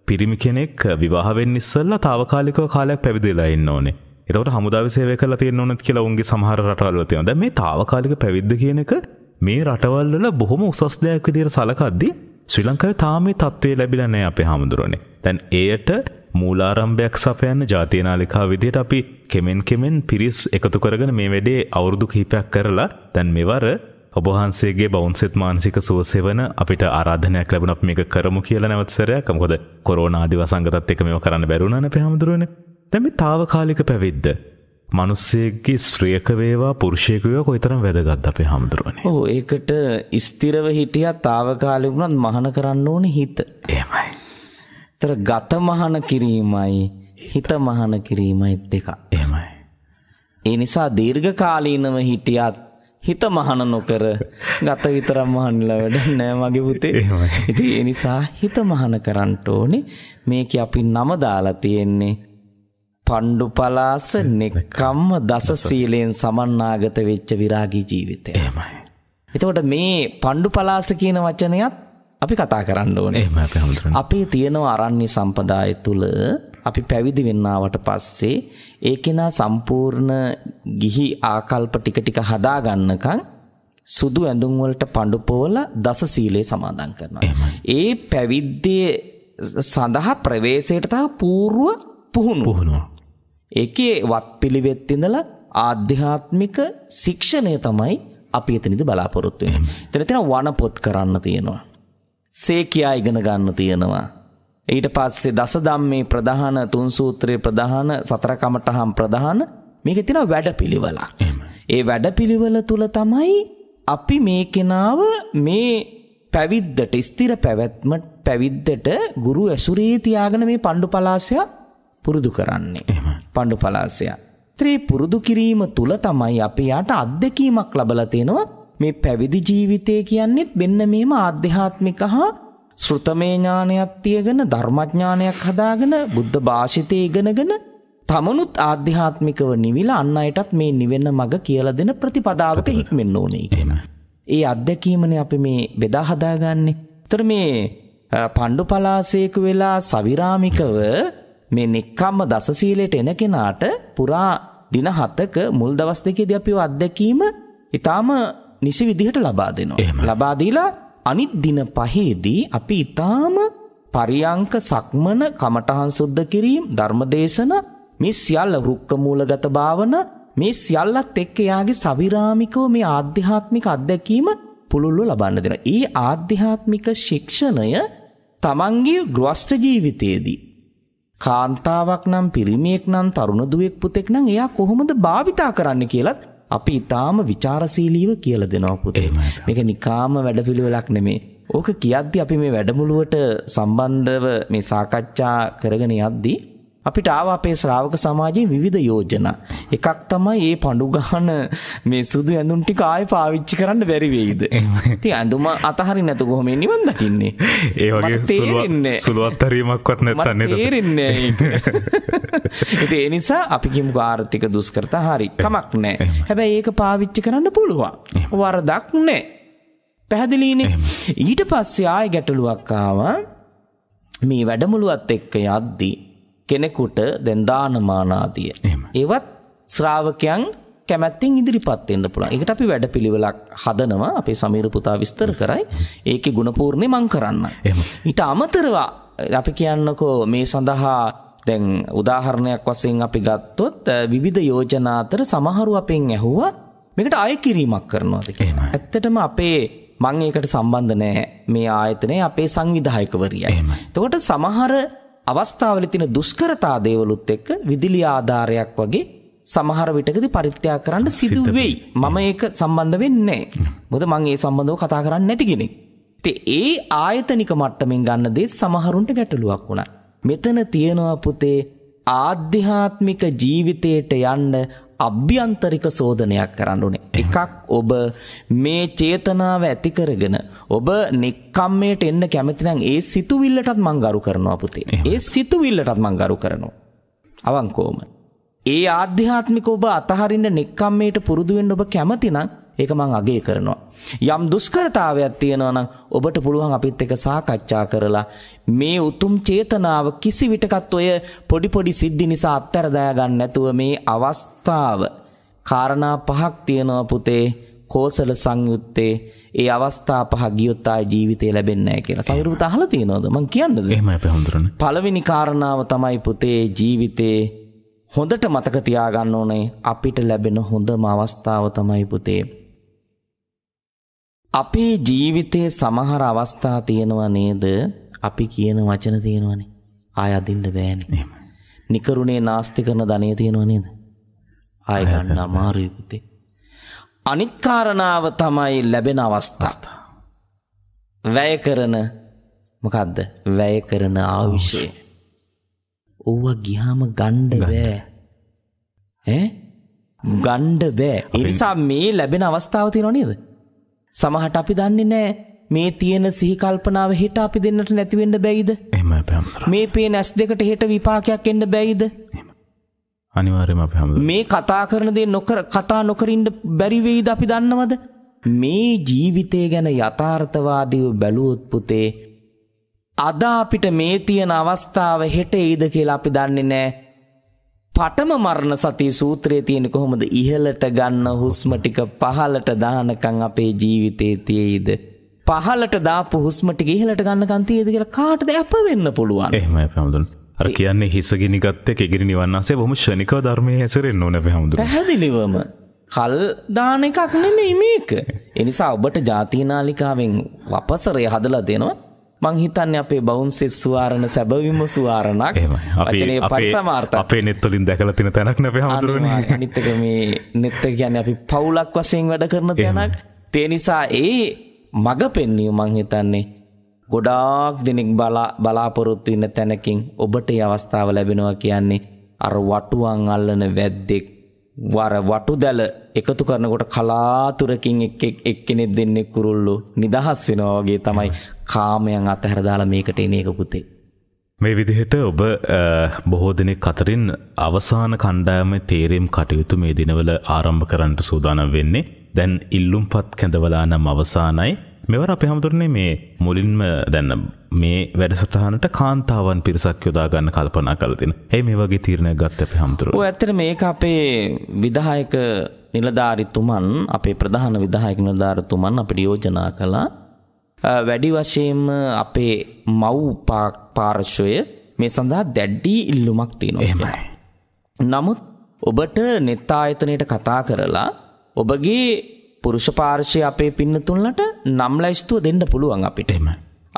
පිරිමි කෙනෙක් විවාහවෙන් ඉස්සල්ලා තාවකාලිකව කාලයක් පැවිදිලා ඉන්න ඕනේ එතවට හමුදාවසේය කල තියෙන ඕනත් කියලා උන්ගේ සමහර රටවල්වතිය ද මේ තාවකාලික පැවිද්ද කියන එක මේ රටවල්ල බොහොම උසස් දෙයක් විදිර සලකද්දි ශ්‍රී ලංකාව තාමේ තත්ත්වය ලැබිලනෑ අපේ හාමුදුරුවනේ තැන් එයට මූලාරම්භයක් සපයන්න ජාතියනාලිකා විදියට අපි කෙමෙන් කෙමෙන් පිරිස් එකතු කරගෙන මේ වැඩේ අවුරුදු කහිපයක් කරලා තැන් මෙවර ඔබහන්සේගේ බෞන්සෙත් මානසික සුවසෙවන අපිට ආරාධනයක් ලැබුණක් මේක කරමු කියලා නැවත්සරයක් මොකොද කොරෝනාදි වසංගතත් එක මේ කරන්න බැරුණන පැහමුදුරුවනේ දැමි තාවකාලික පැවිද්ද. මනුස්සේගේ ශ්‍රියක වේවා පුරුෂයකයෝ කොයිතරම් වැදගත් අපේ හාමුදුරුවනේ. ඔව් ඒකට ස්ථිරව හිටියත් తాවකාලික වුණත් මහාන කරන්න ඕනේ හිත. එහෙමයි. ඒතර ගත මහාන කිරීමයි හිත මහාන කිරීමයි දෙක. එහෙමයි. ඒ නිසා දීර්ඝ කාලීනව හිටියත් හිත මහන නොකර ගත විතරම් මහන්ලා වැඩ නෑ මගේ පුතේ. ඉතින් ඒ නිසා හිත මහන කරන්න ඕනේ. මේක අපි නම දාලා තියෙන්නේ පණ්ඩු පලාස නෙක්කම්ම දස සීලයෙන් සමන්නාගත වෙච්ච විරාගී ජීවිතය. එහෙමයි. එතකොට මේ පණ්ඩු පලාස කියන වචනයත් අපි කතා කරන්න ඕනේ. අපේ තියෙන අරණ්‍ය සම්පදාය තුල අපි පැවිදි වෙන්නවට පස්සේ ඒකේනා සම්පූර්ණ ගිහි ආකල්ප ටික ටික හදා ගන්නකම් සුදු ඇඳුම් වලට පඬු පොවල දස සීලේ සමාදන් කරනවා. ඒ පැවිද්දේ සඳහා ප්‍රවේශයට තව పూర్ව පුහුණු. පුහුණුව. ඒකේ වත්පිළිවෙත් ඉඳලා ආධ්‍යාත්මික ශික්ෂණය තමයි අපි එතනදි බලාපොරොත්තු වෙන්නේ. එතන තියෙන වනපොත් කරන්න තියෙනවා. සේකියා ඉගෙන ගන්න තියෙනවා. ඊට පස්සේ දසධම්මේ ප්‍රධාන තුන් සූත්‍රයේ ප්‍රධාන සතර කමඨහම් ප්‍රධාන මේකේ තියෙන වැඩපිළිවෙල. ඒ වැඩපිළිවෙල තුල තමයි අපි මේ කෙනාව මේ පැවිද්දට ස්ථිර පැවැත්ම පැවිද්දට ගුරු ඇසුරේ තියාගෙන මේ පණ්ඩු පලාසයක් පුරුදු කරන්නේ. පණ්ඩු පලාසය. ත්‍රේ පුරුදු කිරීම තුළ තමයි අපි යාට අත්දැකීමක් ලබල තියෙනවා මේ පැවිදි ජීවිතය කියන්නෙත් මෙන්න මේම ආධ්‍යාත්මික හා ශ්‍රෘතමේ ඥානයක් තියගෙන ධර්මඥානයක් හදාගෙන බුද්ධ භාෂිතය ඉගෙනගෙන තමනුත් ආධ්‍යාත්මිකව නිවිලා අන්න අයටත් මේ නිවෙන්න මඟ කියලා දෙන ප්‍රතිපදාවක හික්මෙන්න ඕනේ කියන. ඒ අත්දැකීමනේ අපි මේ බෙදා හදාගන්නේ. ତର මේ පණ්ඩු පලාසයක වෙලා සවිරාමිකව මේ නෙක්කම්ම දස සීලයට එන කෙනාට පුරා දින 7ක මුල් දවස් දෙකේදී අපිව අත්දැකීම ඊටාම නිසි විදිහට ලබා දෙනවා. ලබා දීලා අනිත් දින පහේදී අපි ඊටාම පරියංක සක්මන කමඨහං සුද්ධ කිරීම ධර්මදේශන මේ සියල්ල රුක්ක මූලගත භාවන මේ සියල්ලත් එක්ක යාගේ සවිරාමිකව මේ ආධ්‍යාත්මික අත්දැකීම පුළුල්ව ලබන්න දෙනවා. ඊ ආධ්‍යාත්මික ශික්ෂණය තමන්ගේ ගෘහස්ත ජීවිතයේදී කාන්තාවක් නම් පිරිමියෙක් නම් තරුණ දුවෙක් පුතෙක් නම් එයා කොහොමද භාවිතා කරන්න කියලත් අපි ඊටාම ਵਿਚාරශීලීව කියලා දෙනවා පුතේ. මේක නිකාම වැඩපිළිවෙලක් නෙමේ. ඕක කියද්දි අපි මේ වැඩමුළුවට සම්බන්ධව මේ සාකච්ඡා කරගෙන යද්දී අපිට ආව අපේ ශ්‍රාවක සමාජයේ විවිධ යෝජනා. එකක් තමයි මේ පඳු ගහන මේ සුදු ඇඳුම් ටික ආයෙ පාවිච්චි කරන්න බැරි වෙයිද? ඉතින් ඇඳුම අතහරින්න නැතු කොහොමද නිවන් දකින්නේ? ඒ වගේ සුළු අත්හැරීමක්වත් නැත්තම් නේද? තේරෙන්නේ නැහැ ඒ නිසා අපි කිමුකෝ ආර්ථික දුෂ්කරතා හරි. කමක් නැහැ. හැබැයි ඒක පාවිච්චි කරන්න පුළුවන්. වරදක් නැහැ. පැහැදිලිනේ. ඊට පස්සේ ආයෙ ගැටලුවක් ආවා. මේ වැඩමුළුවත් එක්ක යද්දී කෙනෙකුට දැන් දානමාන ආදිය. ඒවත් ශ්‍රාවකයන් කැමැත්තෙන් ඉදිරිපත් වෙන්න පුළුවන්. ඒකට අපි වැඩපිළිවෙලක් හදනවා. අපේ සමීර පුතා විස්තර කරයි. ඒකේ ಗುಣපූර්ණේ මං කරන්න. ඊට අමතරව අපි කියන්නකෝ මේ සඳහා දැන් උදාහරණයක් වශයෙන් අපි ගත්තොත් විවිධ යෝජනා අතර සමහරු අපෙන් ඇහුවා මේකට අය කිරීමක් කරනවාද කියලා. ඇත්තටම අපේ මං ඒකට සම්බන්ධ නැහැ. මේ ආයතනයේ අපේ සංවිධායකවරියයි. එතකොට සමහර අවස්ථාවල තියෙන දුෂ්කරතා දේවලුත් එක්ක විදුලි ආධාරයක් වගේ සමහර විටකදී පරිත්‍යාග කරන්න සිදු වෙයි. මම ඒක සම්බන්ධ වෙන්නේ නැහැ. මොකද මම ඒ සම්බන්ධව කතා කරන්නේ නැති කෙනෙක්. ඉතින් ඒ ආයතනික මට්ටමින් ගන්න දේ සමහරුන්ට ගැටලුවක් වුණා. මෙතන තියෙනවා පුතේ ආධ්‍යාත්මික ජීවිතයට යන්න අභ්‍යන්තරික සෝධනයක් කරන්න ඕනේ. එකක් ඔබ මේ චේතනාව ඇති කරගෙන ඔබ නික්කම්මයට එන්න කැමති නම් ඒ සිතුවිල්ලටත් මං ගරු කරනවා පුතේ. ඒ සිතුවිල්ලටත් මං ගරු කරනවා. අවංකවම. ඒ ආධ්‍යාත්මික ඔබ අතහරින්න නික්කම්මයට පුරුදු වෙන්න ඔබ කැමති නම් ඒක මං අගේ කරනවා. යම් දුෂ්කරතාවයක් තියෙනවා නම් ඔබට පුළුවන් අපිත් එක්ක සාකච්ඡා කරලා මේ උතුම් චේතනාව කිසි විටකත් ඔය පොඩි පොඩි සිද්ධි නිසා අත්හැර දා ගන්න නැතුව මේ අවස්ථාව කාරණා පහක් තියෙනවා පුතේ. කෝසල සංයුත්තේ ඒ අවස්ථා පහ ගියොත් ආයි ජීවිතේ ලැබෙන්නේ නැහැ කියලා. සමිරුත් අහලා තියෙනවද? මං කියන්නද? එහෙමයි අපේ හඳුරන්නේ. පළවෙනි කාරණාව තමයි පුතේ ජීවිතේ හොඳට මතක තියාගන්න ඕනේ අපිට ලැබෙන හොඳම අවස්ථාව තමයි පුතේ අපේ ජීවිතයේ සමහර අවස්ථා තියෙනවා නේද? අපි කියන වචන තියෙනවනේ. ආය අදින්න බෑනේ. නිකරුණේ නාස්ති කරන ධනෙ තියෙනව නේද? ආය ගන්න අමාරුයි පුතේ. අනිත් කාරණාව තමයි ලැබෙන අවස්ථා. වැය කරන මොකද්ද? වැය කරන ආවිෂය. ඕව ගියාම ගණ්ඩ බෑ. ඈ? ගණ්ඩ බෑ. ඒ නිසා මේ ලැබෙන අවස්ථාව තියෙනව නේද? සමහට අපි දන්නේ නෑ මේ තියෙන සිහිකල්පනාව හෙට අපි දෙන්නට නැතිවෙන්න බැයිද මේ පේ නැස් දෙකට හෙට විපාකයක් එන්න බැයිද අනිවාර්යම අප මේ කතා කරන දේ නොකර කතා නොකරින්ට බැරිවෙයිද අපි දන්නවද මේ ජීවිතය ගැන යථාර්ථවාදීව බැලුවොත් පුතේ අදා අපිට මේ තියෙන අවස්ථාව හෙට එයිද කියලා අපි දන්නේ නෑ පටම මරණ සතිය සූත්‍රයේ තියෙන කොහොමද ඉහළට ගන්න හුස්ම ටික පහළට දානකම් අපේ ජීවිතේ තියෙයිද පහළට දාපු හුස්ම ටික ඉහළට ගන්නකම් තියෙද කියලා කාටද අප වෙන්න පුළුවන් එහෙමයි හැමදුන් අර කියන්නේ හිස ගිනිගත් එක ඉගිරි නිවන්නාසේ බොහොම ශනිකව ධර්මයේ හැසිරෙන්න ඕනේ හැමදුන් පැහැදිලිවම කල් දාන එකක් නෙමෙයි මේක එනිසා ඔබට ජාතිනාලිකාවෙන් වපසරය හදලා දෙනවා මං හිතන්නේ අපේ බවුන්සෙත් සුවාරණ සැබවිම සුවාරණක් වචනේ පරිසමාර්ථ අපේ net වලින් දැකලා තියෙන තැනක් නේ අපි හඳුරන්නේ අනිත් එක මේ net කියන්නේ අපි පවුලක් වශයෙන් වැඩ කරන තැනක් ඒ නිසා ඒ මග පෙන්වීම මං හිතන්නේ ගොඩාක් දෙනෙක් බලාපොරොත්තු වෙන තැනකින් ඔබට අවස්ථාව ලැබෙනවා කියන්නේ අර වටුවන් අල්ලන වැද්දෙක් වර වටුදැල එකතු කරනකොට කලාතුරකින් එක්කෙනෙක් දෙන්නේ කුරුල්ලු නිදහස් වෙනවා වගේ තමයි කාමයන් අතහැර දාලා මේකට එන එක පුතේ. මේ විදිහට ඔබ බොහෝ දෙනෙක් අතරින් අවසාන කණ්ඩායම තේරෙම් කටයුතු මේ දිනවල ආරම්භ කරන්නට සූදානම් වෙන්නේ. දැන් ඉල්ලුම්පත් කැඳවලා නම් අවසానයි. මෙවර අපි හමුදුරන්නේ මේ මුලින්ම දැන්න මේ වැඩසටහනට කාන්තාවන් පිරිසක් යොදාගන්න කල්පනා කලතින ඒ මේ වගේ තීරණය ගත්ත අපි හමුතුර ඇතර මේක අපේ විදායක නිලධාරිතුමන් අපේ ප්‍රධාන විදායක නිලධාරතුමන් අපිට යෝජනා කලා වැඩි වශයෙන්ම අපේ මව් පාර්ශවය මේ සඳහා දැඩ්ඩී ඉල්ලුමක් තියෙනවා නමුත් ඔබට නෙත්තා අයතනයට කතා කරලා ඔබගේ පුරුෂ පාර්ශය අපේ පින්නතුන්ලට නම්ලයිස්තුව දෙන්න පුළුවන් අපිටම.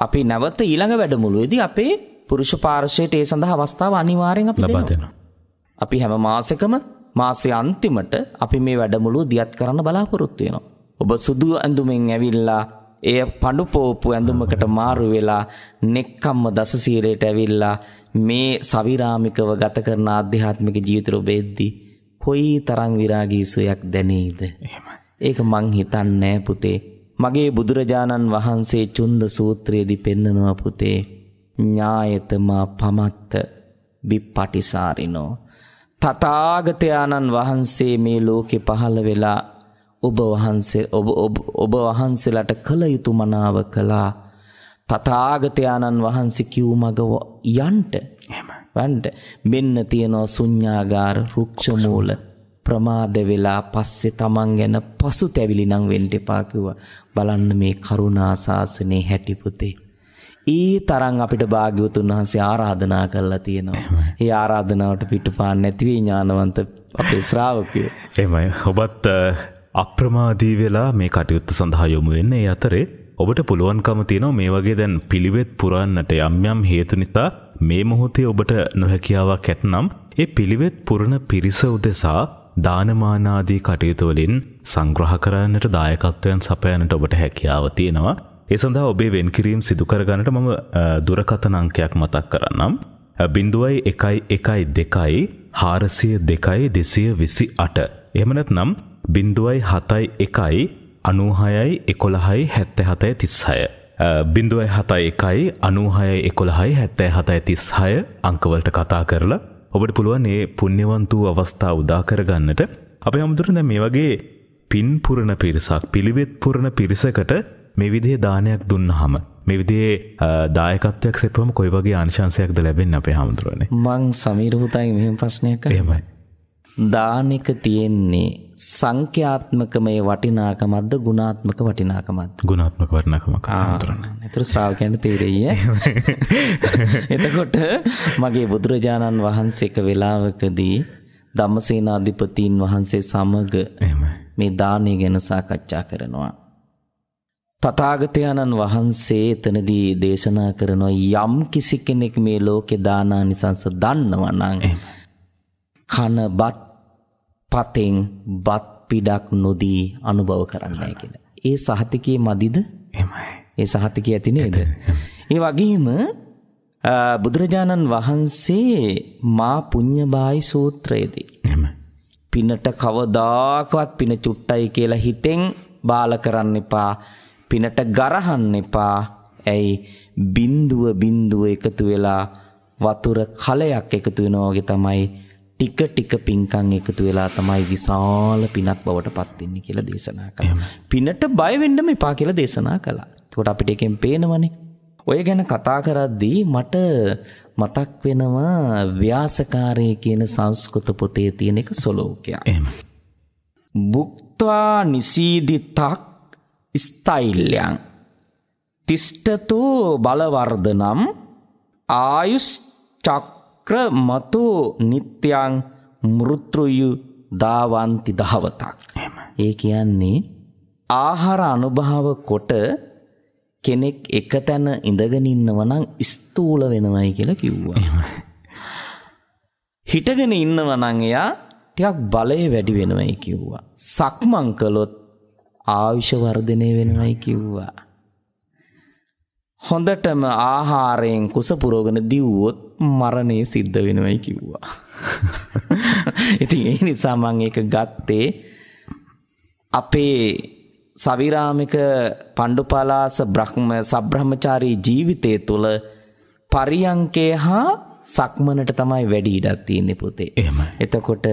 අපි නැවත ඊළඟ වැඩමුළුවේදී අපේ පුරුෂ පාර්ශයට ඒ සඳහා අවස්ථාව අනිවාරෙන් අපි ලබාදෙන. අපි හැම මාසකම මාසේ අන්තිමට අපි මේ වැඩමුළුව දියත් කරන්න බලාපොරොත්තුවයෙනවා. ඔබ සුදු ඇඳුමෙන් ඇවිල්ලා එය පඩුපෝපු ඇඳුමකට මාරු වෙලා නෙක්කම්ම දසසීරයට ඇවිල්ලා මේ සවිරාමිකව ගත කරන අධ්‍යාත්මික ජීවිතර ඔබෙද්දි කොයි තරං විරාගී සොයක් දැනේද. එහෙම. ඒක මං හිතන්නේ පුතේ. මගේ බුදුරජාණන් වහන්සේ චුන්ද සූත්‍රයේදී පෙන්නනවා පුතේ. ඥායතමා පමත්ත විපටිසාරිනෝ තථාගතයන්න් වහන්සේ මේ ලෝකෙ පහළ වෙලා ඔබ වහන්සේ ඔබ ඔබ වහන්සේලාට කළ යුතු මනාව කළා තථාගතයන්න් වහන්සේ කිව් මග යන්ට වන්ට මෙන්න තියනවා ශුඤ්ඤාගාර රුක්ෂ මූල ප්‍රමාද වෙලා පස්සේ Taman ගැන පසුතැවිලි නම් වෙන්න එපා කිව්වා. බලන්න මේ කරුණා ශාසනේ හැටි පුතේ. ඊ තරම් අපිට භාග්‍යවතුන් වහන්සේ ආරාධනා කළා තියෙනවා. ඒ ආරාධනාවට පිටුපාන්න නැති වී ඥානවන්ත අපේ ශ්‍රාවකයෝ. එහෙමයි. ඔබත් අප්‍රමාදී වෙලා මේ කටයුත්ත සඳහා යොමු වෙන්නේ. ඒ අතරේ ඔබට පුළුවන්කම තියෙනවා මේ වගේ දැන් පිළිවෙත් පුරන්නට යම් යම් හේතු නිසා මේ මොහොතේ ඔබට නොහැකියාවක් ඇතනම් ඒ පිළිවෙත් පුරන පිරිස උදෙසා දානමානාදී කටයුතුවලින් සංග්‍රහ කරන්නට දායකත්වයන් සපයනට ඔබට හැකියාව තියෙනවා. ඒ සඳහා ඔබේ වෙන්කිරීම් සිදුකරගන්නට මම දුරකථනංකයක් මතක් කරන්නම්. බිඳුවයි එකයි එකයි දෙකයි හාරසිය දෙකයි දෙසය විසි අට. එමනත් නම් බිින්දුවයි හතයි එකයි අනූහයයි එකොළහයි හැත්ත හතය තිස්හය. බිින්දුවයි හතයි එකයි අනූහය එකොළහයි හැත්තෑ හතයි තිස්හය අංකවලට කතා කරලා ඔබට පුළුවන් ඒ පුණ්‍යවන්ත වූ අවස්ථා උදා කරගන්නට අපේ හැමතුරෙන් දැන් මේ වගේ පින් පුරන පිරිසක් පිළිවෙත් පුරන පිරිසකට මේ විදිහේ දානයක් දුන්නාම මේ විදිහේ දායකත්වයක් සෙපුවම කොයි වගේ ආනිශංසයක්ද ලැබෙන්නේ අපේ හැමතුරනේ මං සමීර පුතාගේ මෙහෙම ප්‍රශ්නයක් අහනවා දානෙක තියෙන්නේ සංඛ්‍යාත්මකමේ වටිනාකමක්ද ගුණාත්මක වටිනාකමක්ද ගුණාත්මක වටිනාකමක් අතරනේ. ඒතර ශ්‍රාවකයන්ට තේරෙයි එතකොට මගේ බුදුරජාණන් වහන්සේක වේලාවකදී ධම්මසේනාධිපතීන් වහන්සේ සමග මේ දානය ගැන සාකච්ඡා කරනවා. තථාගතයන්න් වහන්සේ එතනදී දේශනා කරනවා යම් කිසි කෙනෙක් මේ ලෝකේ දානානිසංස දන්නවා නම් කන බත් පතෙන් බත් පිඩක් නොදී අනුභව කරන්නයි කියලා. ඒ සහතිකයේ මදිද? එහෙමයි. ඒ සහතිකය ඇති නේද? ඒ වගේම බුදුරජාණන් වහන්සේ මා පුඤ්ඤබායි සූත්‍රයේදී පිනට කවදාකවත් පින චුට්ටයි කියලා හිතෙන් බාල කරන්න එපා. පිනට ගරහන්න එපා. ඇයි බින්දුව බින්දුව එකතු වෙලා වතුර කලයක් එකතු වෙනවා වගේ තමයි ටික ටික පින්කම් එකතු වෙලා තමයි විශාල පිනක් බවට පත් වෙන්නේ කියලා දේශනා කළා. පිනට බය වෙන්න එපා කියලා දේශනා කළා. එතකොට අපිට එකෙන් පේනවනේ. ඔය ගැන කතා කරද්දී මට මතක් වෙනවා ව්‍යාසකාරයේ කියන සංස්කෘත පොතේ තියෙන එක සොලෝකයක්. එහෙම. බුක්ත්වා නිසීදිතක් ස්තෛල්‍යං තිෂ්ඨතෝ බලවර්ධනම් ආයුෂ් චක් චක්‍රමතෝ නිත්‍යං මෘත්‍රුයු දාවන්ති දහවතක්. ඒ කියන්නේ ආහාර අනුභව කොට කෙනෙක් එක තැන ඉඳගෙන ඉන්නව නම් ස්ථූල වෙනවයි කියලා කිව්වා. හිටගෙන ඉන්නව නම් එයා ටිකක් බලය වැඩි වෙනවයි කිව්වා. සක්මන් කළොත් ආයුෂ වර්ධනය වෙනවයි කිව්වා. හොඳටම ආහාරයෙන් කුස පුරෝගන දිව්වොත් මරණය සිද්ධ වෙනවයි කිව්වා. ඉතින් ඒ නිසා මං ඒක ගත්තේ අපේ සවිරාමික පණ්ඩුපලාස බ්‍රහ්ම සබ්‍රහ්මචාරී ජීවිතය තුළ පරියංකේ හා සක්මනට තමයි වැඩි ඉඩක් තියෙන්නේ පුතේ. එහෙමයි. එතකොට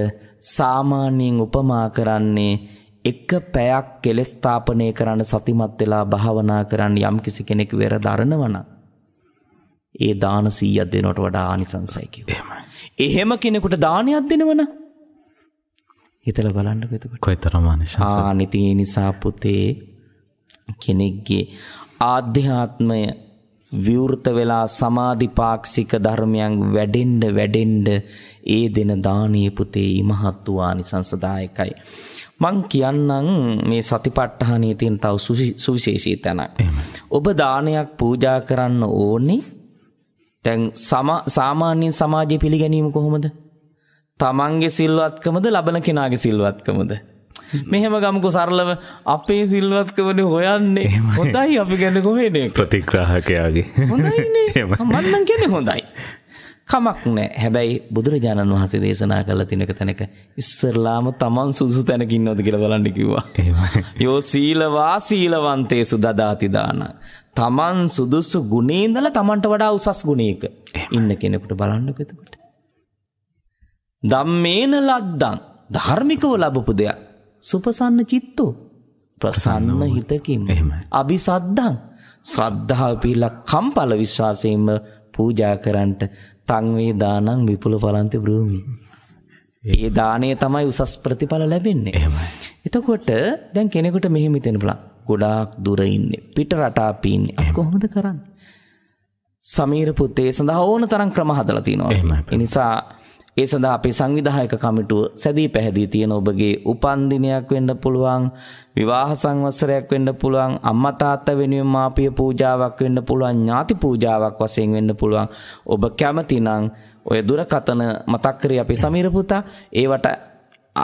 සාමාන්‍යයෙන් උපමා කරන්නේ එක පැයක් කෙලෙස් තාපනය කරන්න සතිමත් වෙලා භාවනා කරන්න යම්කිසි කෙනෙක් වෙර දරනවා ඒ දාන 100ක් දෙනවට වඩා ආනිසංසයි කිව්වා. එහෙම කෙනෙකුට දානයක් දෙනවන ะ. හිතලා බලන්නකෝ එතකොට. කොයිතරම් ආනිසංසයි. ආ, ඉතින් ඒ නිසා පුතේ කෙනෙක්ගේ ආධ්‍යාත්මය විවෘත වෙලා සමාධිපාක්ෂික ධර්මයන් වැඩෙන්න වැඩෙන්න ඒ දෙන දානීය පුතේ මහත් වූ ආනිසංසදායකයි. මං කියන්නම් මේ සතිපට්ඨානයේ තියෙන තව සුවිශේෂී තැනක්. ඔබ දානයක් පූජා කරන්න ඕනේ. දැන් සාමාන්‍යයෙන් සමාජයේ පිළිගැනීම කොහොමද? තමන්ගේ සිල්වත්කමද ලබන කෙනාගේ සිල්වත්කමද? මෙහෙම ගමකු සරලව අපේ සිල්වත්කමන හොයන්නේ හොඳයි අපි ගැන කොහේනේ ප්‍රතික්‍රාහකයාගේ හොඳයිනේ මන්නම් කියන්නේ හොඳයි කමක් නෑ. හැබැයි බුදුරජාණන් වහන්සේ දේශනා කළ තිනක තැනක ඉස්සරලාම Taman සුසු තැනක ඉන්නවද කියලා බලන්න කිව්වා. යෝ සීලවා සීලවන්තේසු දදාති දාන. Taman සුදුසු ගුණේ ඉඳලා Tamanට වඩා උසස් ගුණයක ඉන්න කෙනෙකුට බලන්නක එතකොට. ධම්මේන ලද්දං ධර්මිකව ලැබපු දෙයක් සුපසන්න චිත්තෝ ප්‍රසන්න හිතකින් අபிසද්දං ශ්‍රද්ධාව පිළක් කම්පල විශ්වාසයෙන්ම පූජා කරන්නට තං වේ දානං විපුල පලන්ති භූමි. ඒ දාණය තමයි උසස් ප්‍රතිඵල ලැබෙන්නේ. එහෙමයි. එතකොට දැන් කෙනෙකුට මෙහෙම හිතෙන්න පුළුවන්. ගොඩාක් දුර ඉන්නේ. පිට රටාපී ඉන්නේ. අපි කොහොමද කරන්නේ? සමීර පුතේ සඳහා ඕන තරම් ක්‍රම හදලා තිනවා. ඒ නිසා ඒ සඳහා අපේ සංවිධායක කමිටුව සැදී පැහැදී තියෙන ඔබගේ උපන්දිනයක් වෙන්න පුළුවන් විවාහ සංවත්සරයක් වෙන්න පුළුවන් අම්මා තාත්තා වෙනුවෙන් මාපිය පූජාවක් වෙන්න පුළුවන් ඥාති පූජාවක් වශයෙන් වෙන්න පුළුවන් ඔබ කැමති නම් ඔය දුරකතන මතක් කරේ අපේ සමීර පුතා ඒවට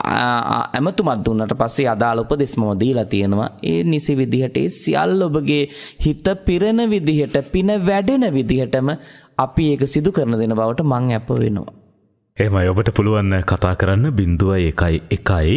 ඇමතුමත් දුන්නට පස්සේ අදාළ උපදෙස් මම දීලා තියෙනවා ඒ නිසි විදිහට ඒ සියල්ල ඔබගේ හිත පිරෙන විදිහට පින වැඩෙන විදිහටම අපි ඒක සිදු කරන දෙන බවට මං ඇප වෙනවා එමයි ඔබට පුළුවන් කතා කරන්න බින්දුව එකයි එකයි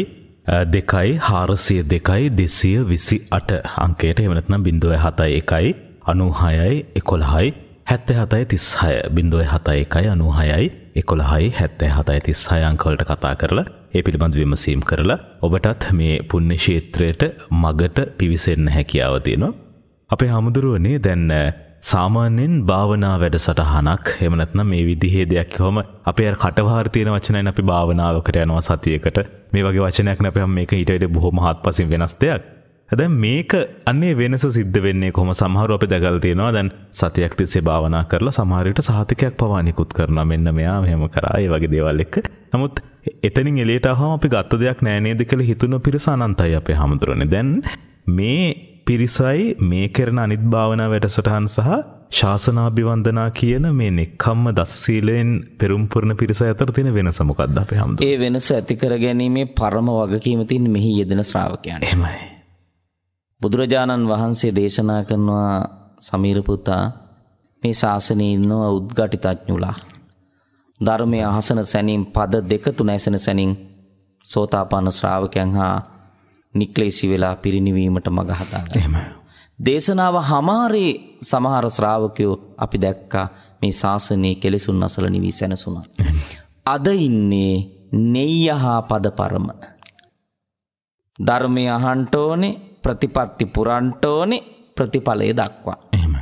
දෙකයි හාරසිය දෙකයි දෙසිය විසි අට අංකයට එමනත්නම් බින්දුව හතයි එකයි අනුහයයි එකොළහයි හැත්ත හතයි තිස්හය බින්දුව හතයි එකයි අනුහයයි එකොළහයි හැත්තෑ හතයි තිස්හය අංකවලට කතා කරලා ඒ පිළිබඳ විමසීම් කරලා ඔබටත් මේ පුුණ්‍ය ශේත්‍රයට මගට පිවිසෙන්න හැකියාව තියෙනවා. අපේ හමුදුරුවනේ දැන්න සාමාන්‍යයෙන් භාවනා වැඩසටහනක් එහෙම නැත්නම් මේ විදිහේ දෙයක් කොහොම අපේ අර කටවහර තියෙන වචනයින් අපි භාවනාවකට යනවා සතියකට මේ වගේ වචනයක් නේ අපි හැම මේක ඊට වඩා බොහොම හත්පසින් වෙනස් දෙයක්. දැන් මේක අන්නේ වෙනස සිද්ධ වෙන්නේ කොහොම සමහරව අපි දැකලා තියෙනවා දැන් සතියක් තිස්සේ භාවනා කරලා සමහර විට සහතිකයක් පවා නිකුත් කරනවා මෙන්න මෙයා මෙහෙම කරා ඒ වගේ දේවල් එක්ක. නමුත් එතනින් එළියට ආවම අපි ගත්ත දෙයක් නෑ නේද කියලා හිතුන පිරිස අනන්තයි අපේ හැමදෙරෝනේ. දැන් මේ පිරිසයි මේ කරන අනිත් භාවනා වැඩසටහන් සහ ශාසනාභිවන්දනා කියන මේ නෙක්කම්ම දස්සීලයෙන් පෙරුම්පුරණ පිරිස අතර තියෙන වෙනස මොකක්ද අපේ හැමදේ? ඒ වෙනස ඇති කර ගැනීමේ පරම වගකීම තියෙන මෙහි යෙදෙන ශ්‍රාවකයන්. එහෙමයි. බුදුරජාණන් වහන්සේ දේශනා කරනවා සමීර පුතා මේ ශාසනයේ ඉන්නව උද්ඝාටිතඥුලා. ධර්මයේ අහසන සැනින් පද දෙක තුන ඇසෙන සැනින් සෝතාපන්න ශ්‍රාවකයන් හා නික්ලේසි වෙලා පිරිණිවීමට මඟ හදාගන්න. එහෙමයි. දේශනාව හමාරේ සමහර ශ්‍රාවකයෝ අපි දැක්කා මේ ශාසනයේ කෙලෙසුන් අසල නිවි සැනසුණා. අද ඉන්නේ නෙය්‍යහා පදපරම. ධර්මය අහන්ට ඕනේ ප්‍රතිපත්ති පුරන්ට ඕනේ ප්‍රතිඵලය දක්වා. එහෙමයි.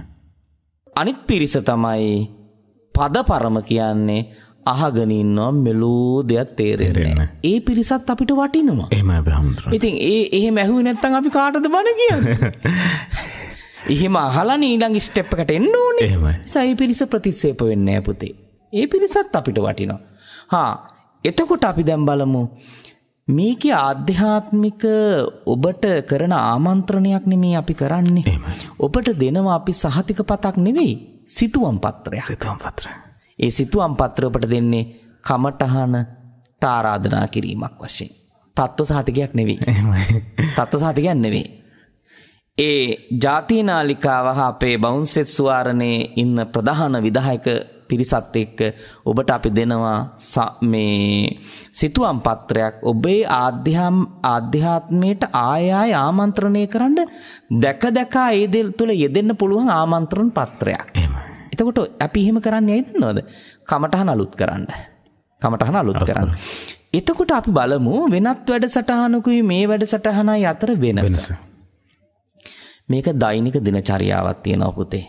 අනිත් පිරිස තමයි පදපරම කියන්නේ අහගෙන ඉන්නවා මෙලෝ දෙයක් තේරෙන්නේ ඒ පිරිසත් අපිට වටිනවා එම ඉතින් ඒ එහෙ මැහුව නැත්තන් අපි කාටද බන කිය එහෙම අහලා නීළං ස්ටෙප්කට එන්න ඕනේ සයි පිරිස ප්‍රතිස්සේප වෙන්න පුතේ ඒ පිරිසත් අපිට වටිනවා හා එතකොට අපි දැම් බලමු මේක අධ්‍යාත්මික ඔබට කරන ආමන්ත්‍රණයක් නෙමේ අපි කරන්නේ ඔබට දෙනවා අපි සහතික පතක් නෙවෙයි සිතුවම් පත්‍රයක් සිතුවම් පත්‍රය ඒ සිතුවම් පත්‍රයපට දෙන්නේ කමටහන තාරාධනා කිරීමක් වශයෙන්. තත්ත්ව සහතිකයක් නෙවෙයි. තත්ත්ව සහතිකයක් නෙවෙයි. ඒ ජාතිනාලිකාව හා අපේ බවුන්සෙත් සුවාරණයේ ඉන්න ප්‍රධාන විදායක පිරිසත් එක්ක ඔබට අපි දෙනවා මේ සිතුවම් පත්‍රයක් ඔබේ ආධ්‍යාම් ආධ්‍යාත්මයට ආය ආය ආමන්ත්‍රණය කරන්න දැක දැකා ඒ දෙල් තුල යෙදෙන්න පුළුවන් ආමන්ත්‍රණ පත්‍රයක්. එහෙමයි. එතකොට අපි එහෙම කරන්න ඇයිදන්නවද කමටහන අලුත් කරන්න කමටහන අලුත් කරන්න. එතකොට අපි බලමු වෙනත් වැඩ සටහනකුයි මේ වැඩ සටහනයි අතර වෙනස. මේක දෛනික දිනචරියාවත් තියෙන ඔපුතේ.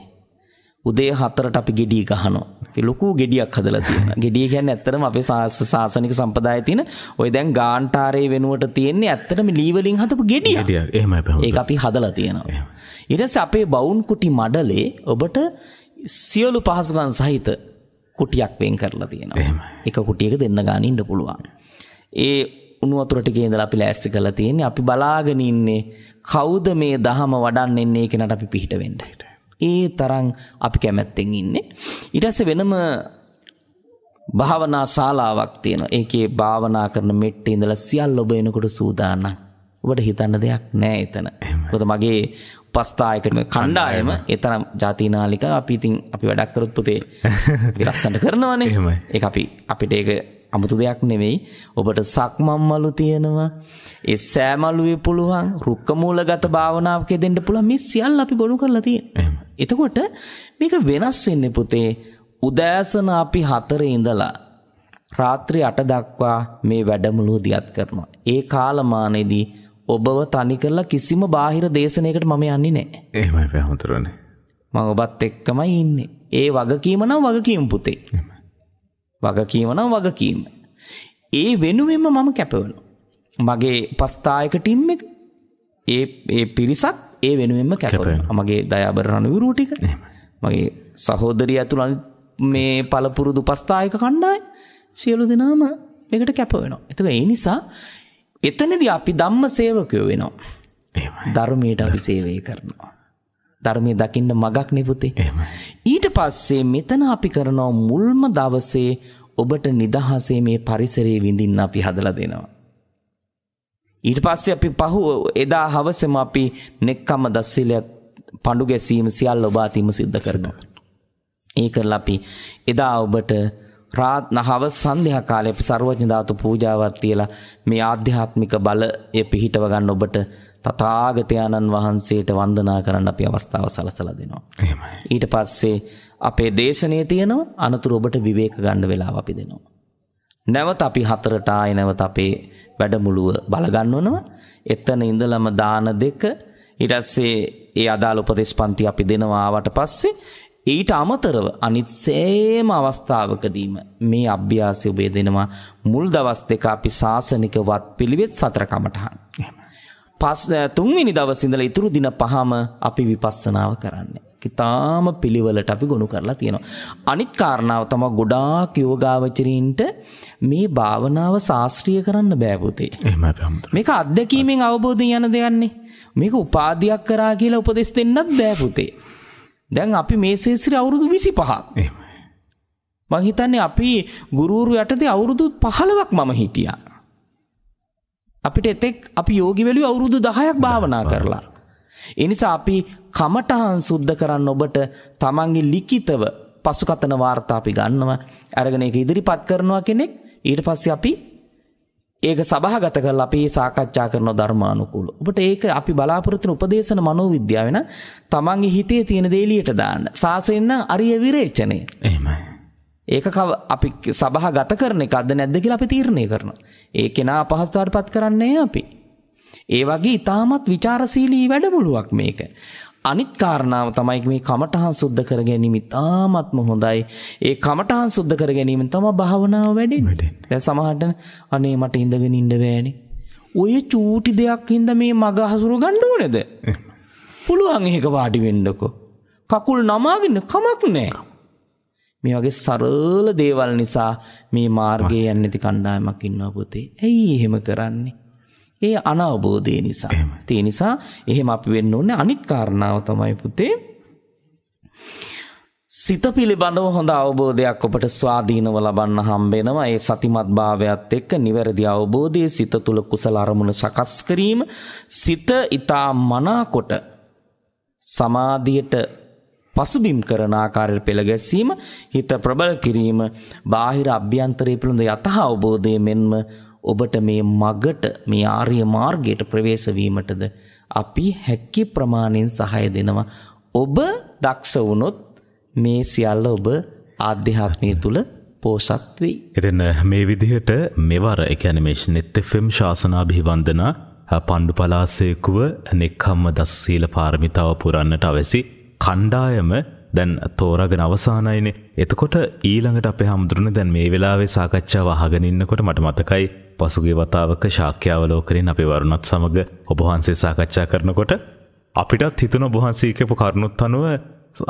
උදේ හතරට අපි ගෙඩිය ගහනෝ ලොකු ගෙඩියක් හදල තියෙන ගෙඩිය ගැන්න ඇත්තරම අපේ ශාස ශාසනික සම්පදාය තින ඔය දැන් ගාන්ටාරය වෙනුවට තියෙන්නේ ඇත්තටම ලීවලින් හතපු ගෙඩිය ඒ අපි හදලා තියෙනවා. ඉරස අපේ බවුන් කුටි මඩලේ ඔබට සියලු පහසුකම් සහිත කුටියක් වෙන් කරලා තියෙනවා. එක කුටියක දෙන්න ගාන ඉන්න පුළුවන්. ඒ උණු වතුර ටිකේ ඉඳලා අපි ලෑස්ති කරලා තියෙන්නේ අපි බලාගෙන ඉන්නේ කවුද මේ දහම වඩන්නේ කෙනට අපි පිහිට වෙන්න. ඒ තරම් අපි කැමැත්තෙන් ඉන්නේ. ඊට පස්සේ වෙනම භාවනා ශාලාවක් තියෙනවා. ඒකේ භාවනා කරන මෙට්ටේ ඉඳලා සියල්ල ඔබ එනකොට සූදානම්. ඔබට හිතන්න දෙයක් නෑ එතන. මොකද මගේ උපස්ථායකම කණ්ඩායම එතන ජාතිනාලික අපි ඉතින් අපි වැඩක් කරොත් පුතේ විරස්සන්ට කරනවනේ. එහෙමයි. ඒක අපි අපිට ඒක අමුතු දෙයක් නෙමෙයි. ඔබට සක්මම්මලු තියෙනවා. ඒ සෑමලුවේ පුළුවන් රුක්කමූලගත භාවනාවක් දෙන්න පුළුවන් මේ සියල්ල අපි ගොනු කරලා තියෙනවා. එතකොට මේක වෙනස් වෙන්නේ පුතේ උදෑසන අපි හතරේ ඉඳලා රාත්‍රී 8 දක්වා මේ වැඩමුළුව දියත් කරනවා. ඒ කාලමානයේදී ඔබව තනි කරලා කිසිම බාහිර දේශනයකට මම යන්නේ නෑ ඒමයි පැහමුතුරනේ මං ඔබත් එක්කමයි ඉන්නේ ඒ වගකීම නම් වගකීම් පුතේ වගකීම නම් වගකීම ඒ වෙනුවෙන්ම මම කැපවනු මගේ පස්ථායක ටිම් එක ඒ ඒ පිරිසක් ඒ වෙනුවෙන්ම කැපෙන මගේ දයාබර රණවිරූ ටික මගේ සහෝදරිය ඇතුළන් මේ පළපුරුදු පස්ථායක කණ්ඩාය සියලු දෙනාම එකට කැප වෙනවා එතක ඒ නිසා එතනද අපි ධම්ම සේවකයෝ වෙනවා. ධර්මයට අපි සේවය කරනවා. ධර්මය දකින්න මගක් නිපුතේ. ඊට පස්සේ මෙතන අපි කරනවා මුල්ම දවසේ ඔබට නිදහසේ මේ පරිසරයේ විඳින්න අපි හදලා දෙනවා. ඊට පස්සේ අපි පහු එදා හවසම අපි නෙක්කම දස්සීලයක් පඬු ගැසීම සියල්ල ඔබ අතින්ම සිද්ධ කරනවා. ඒ කරලා අපි එදා ඔබට රාත් නහව සන්ධ්‍යා කාලේ අපි ਸਰවඥ ධාතු පූජාවක් තියලා මේ ආධ්‍යාත්මික බලය පිහිටව ගන්න ඔබට තථාගතයන්න් වහන්සේට වන්දනා කරන්න අපි අවස්ථාව සලසලා දෙනවා. එහෙමයි. ඊට පස්සේ අපේ දේශනේ තියෙනවා අනතුරු ඔබට විවේක ගන්න වෙලාව අපි දෙනවා. නැවත අපි හතරට ආය නැවත අපේ වැඩමුළුව බලගන්නවනවා. එතන ඉඳලම දාන දෙක ඊටස්සේ ඒ අදාළ උපදේශ පන්ති අපි දෙනවා ආවට පස්සේ ඊට අමතරව අනිත් සෑම අවස්ථාවකදීම මේ අභ්‍යාසය ඔබේ දෙනවා මුල් දවස් දෙක අපි සාසනික වත්පිළිවෙත් සතර කමටහන්. පස් තුන්වෙනි දවස් ඉඳලා ඉතුරු දින පහම අපි විපස්සනාව කරන්නේ. කිතාම පිළිවෙලට අපි ගොනු කරලා තියෙනවා. අනිත් කාරණාව තමයි ගොඩාක් යෝගාවචරීන්ට මේ භාවනාව ශාස්ත්‍රීය කරන්න බෑ පුතේ. මේක අත්දැකීමෙන් අවබෝධයෙන් යන දෙයක් නේ. මේක උපාධියක් කරා කියලා උපදෙස් දෙන්නත් බෑ පුතේ. දැන් අපි මේ සේසිරි අවුරුදු විසි පහක් මහිතන්නේ අපි ගුරුවරු යටද අවුරුදු පහලවක් මම හිටිය. අපිට එතෙක් අපි යෝගිවැලි අවුරුදු දහයක් භාවනා කරලා. එනිසා අපි කමටහන් සුද්ධ කරන්න ඔබට තමන්ගේ ලිකිතව පසුකතන වාර්තා අපි ගන්නව අරගෙන එක ඉදිරිපත් කරනවා කෙනෙක් ඊට පස්සේ අපි ඒක සභහගත කල් අපි සාකච්ඡා කරන ධර්මානුකුල ඔබට ඒක අපි බලාපොරත්තුන උපදේශන මනෝ විද්‍යාවෙන තමන්ගේ හිතේ තියෙන දේලියට දාන්න සාසෙන්න්න අරිය විරේචනය එමයි ඒක අපි සබහ ගත කරන එකද නැද්ද කියලා අපි තීරණය කරන ඒ කෙනා අපහස්ථාට පත් කරන්නේ අපි ඒ වගේ ඉතාමත් විචාරසීලී වැඩමුළුවක් මේක අනිත් කාරණාව තමයි මේ කමඨහන් සුද්ධ කර ගැනීම ඉතාමත්ම හොඳයි. ඒ කමඨහන් සුද්ධ කර ගැනීමෙන් තමයි භාවනාව වැඩෙන්නේ. දැන් සමහරට අනේ මට ඉඳගෙන ඉන්න බෑනේ. ඔය චූටි දෙයක් හින්ද මේ මග හසුරු ගන්න ඕනේද? පුළුවන් ඒක වාඩි වෙන්නකෝ. කකුල් නමාගෙන කමක් නැහැ. මේ වගේ සරල දේවල් නිසා මේ මාර්ගයේ යන්නේ නැති කණ්ඩායමක් ඉන්නවා පුතේ. ඇයි එහෙම කරන්නේ? ඒ අනවබෝධය නිසා. ඒ නිසා එහෙම අපි වෙන්න ඕනේ අනිත් කාරණාව තමයි පුතේ සිත පිළිබඳව හොඳ අවබෝධයක් ඔබට ස්වාධීනව ලබන්න හම්බෙනවා. ඒ සතිමත් භාවයත් එක්ක නිවැරදි අවබෝධයේ සිත තුළ කුසල අරමුණ සකස් කිරීම සිත ඊතා මනාකොට සමාධියට පසුබිම් කරන ආකාරයට පෙළ ගැසීම හිත ප්‍රබල කිරීම බාහිර අභ්‍යන්තරය පිළිබඳ යථා අවබෝධය මෙන්ම ඔබට මේ මගට මේ ආර්ය මාර්ගයට ප්‍රවේශ වීමටද අපි හැකි ප්‍රමාණයෙන් සහාය දෙනවා. ඔබ දක්ෂ වුණොත් මේ සියල්ල ඔබ ආධ්‍යාත්මය තුළ පෝසත් වෙයි. එතන මේ විදිහට මෙවර ඒ කියන්නේ මේ නෙත් FM ශාසනාභිවන්දන පණ්ඩු පලාසේකුව නෙක්ඛම්ම දස සීල පාරමිතාව පුරන්නට අවැසි කණ්ඩායම දැන් තෝරාගෙන අවසానයිනේ. එතකොට ඊළඟට අපේ හැමදෙරණ දැන් මේ වෙලාවේ සාකච්ඡාව අහගෙන ඉන්නකොට මට මතකයි පසුගේ වතාවක ශාක්‍යාවලෝකරින් අපි වරුණත් සමඟ ඔබහන්සේ සාකච්ඡා කරනකොට අපිටත් හිතුන ඔබහන්සේ කියපු කරුණුත් අනුව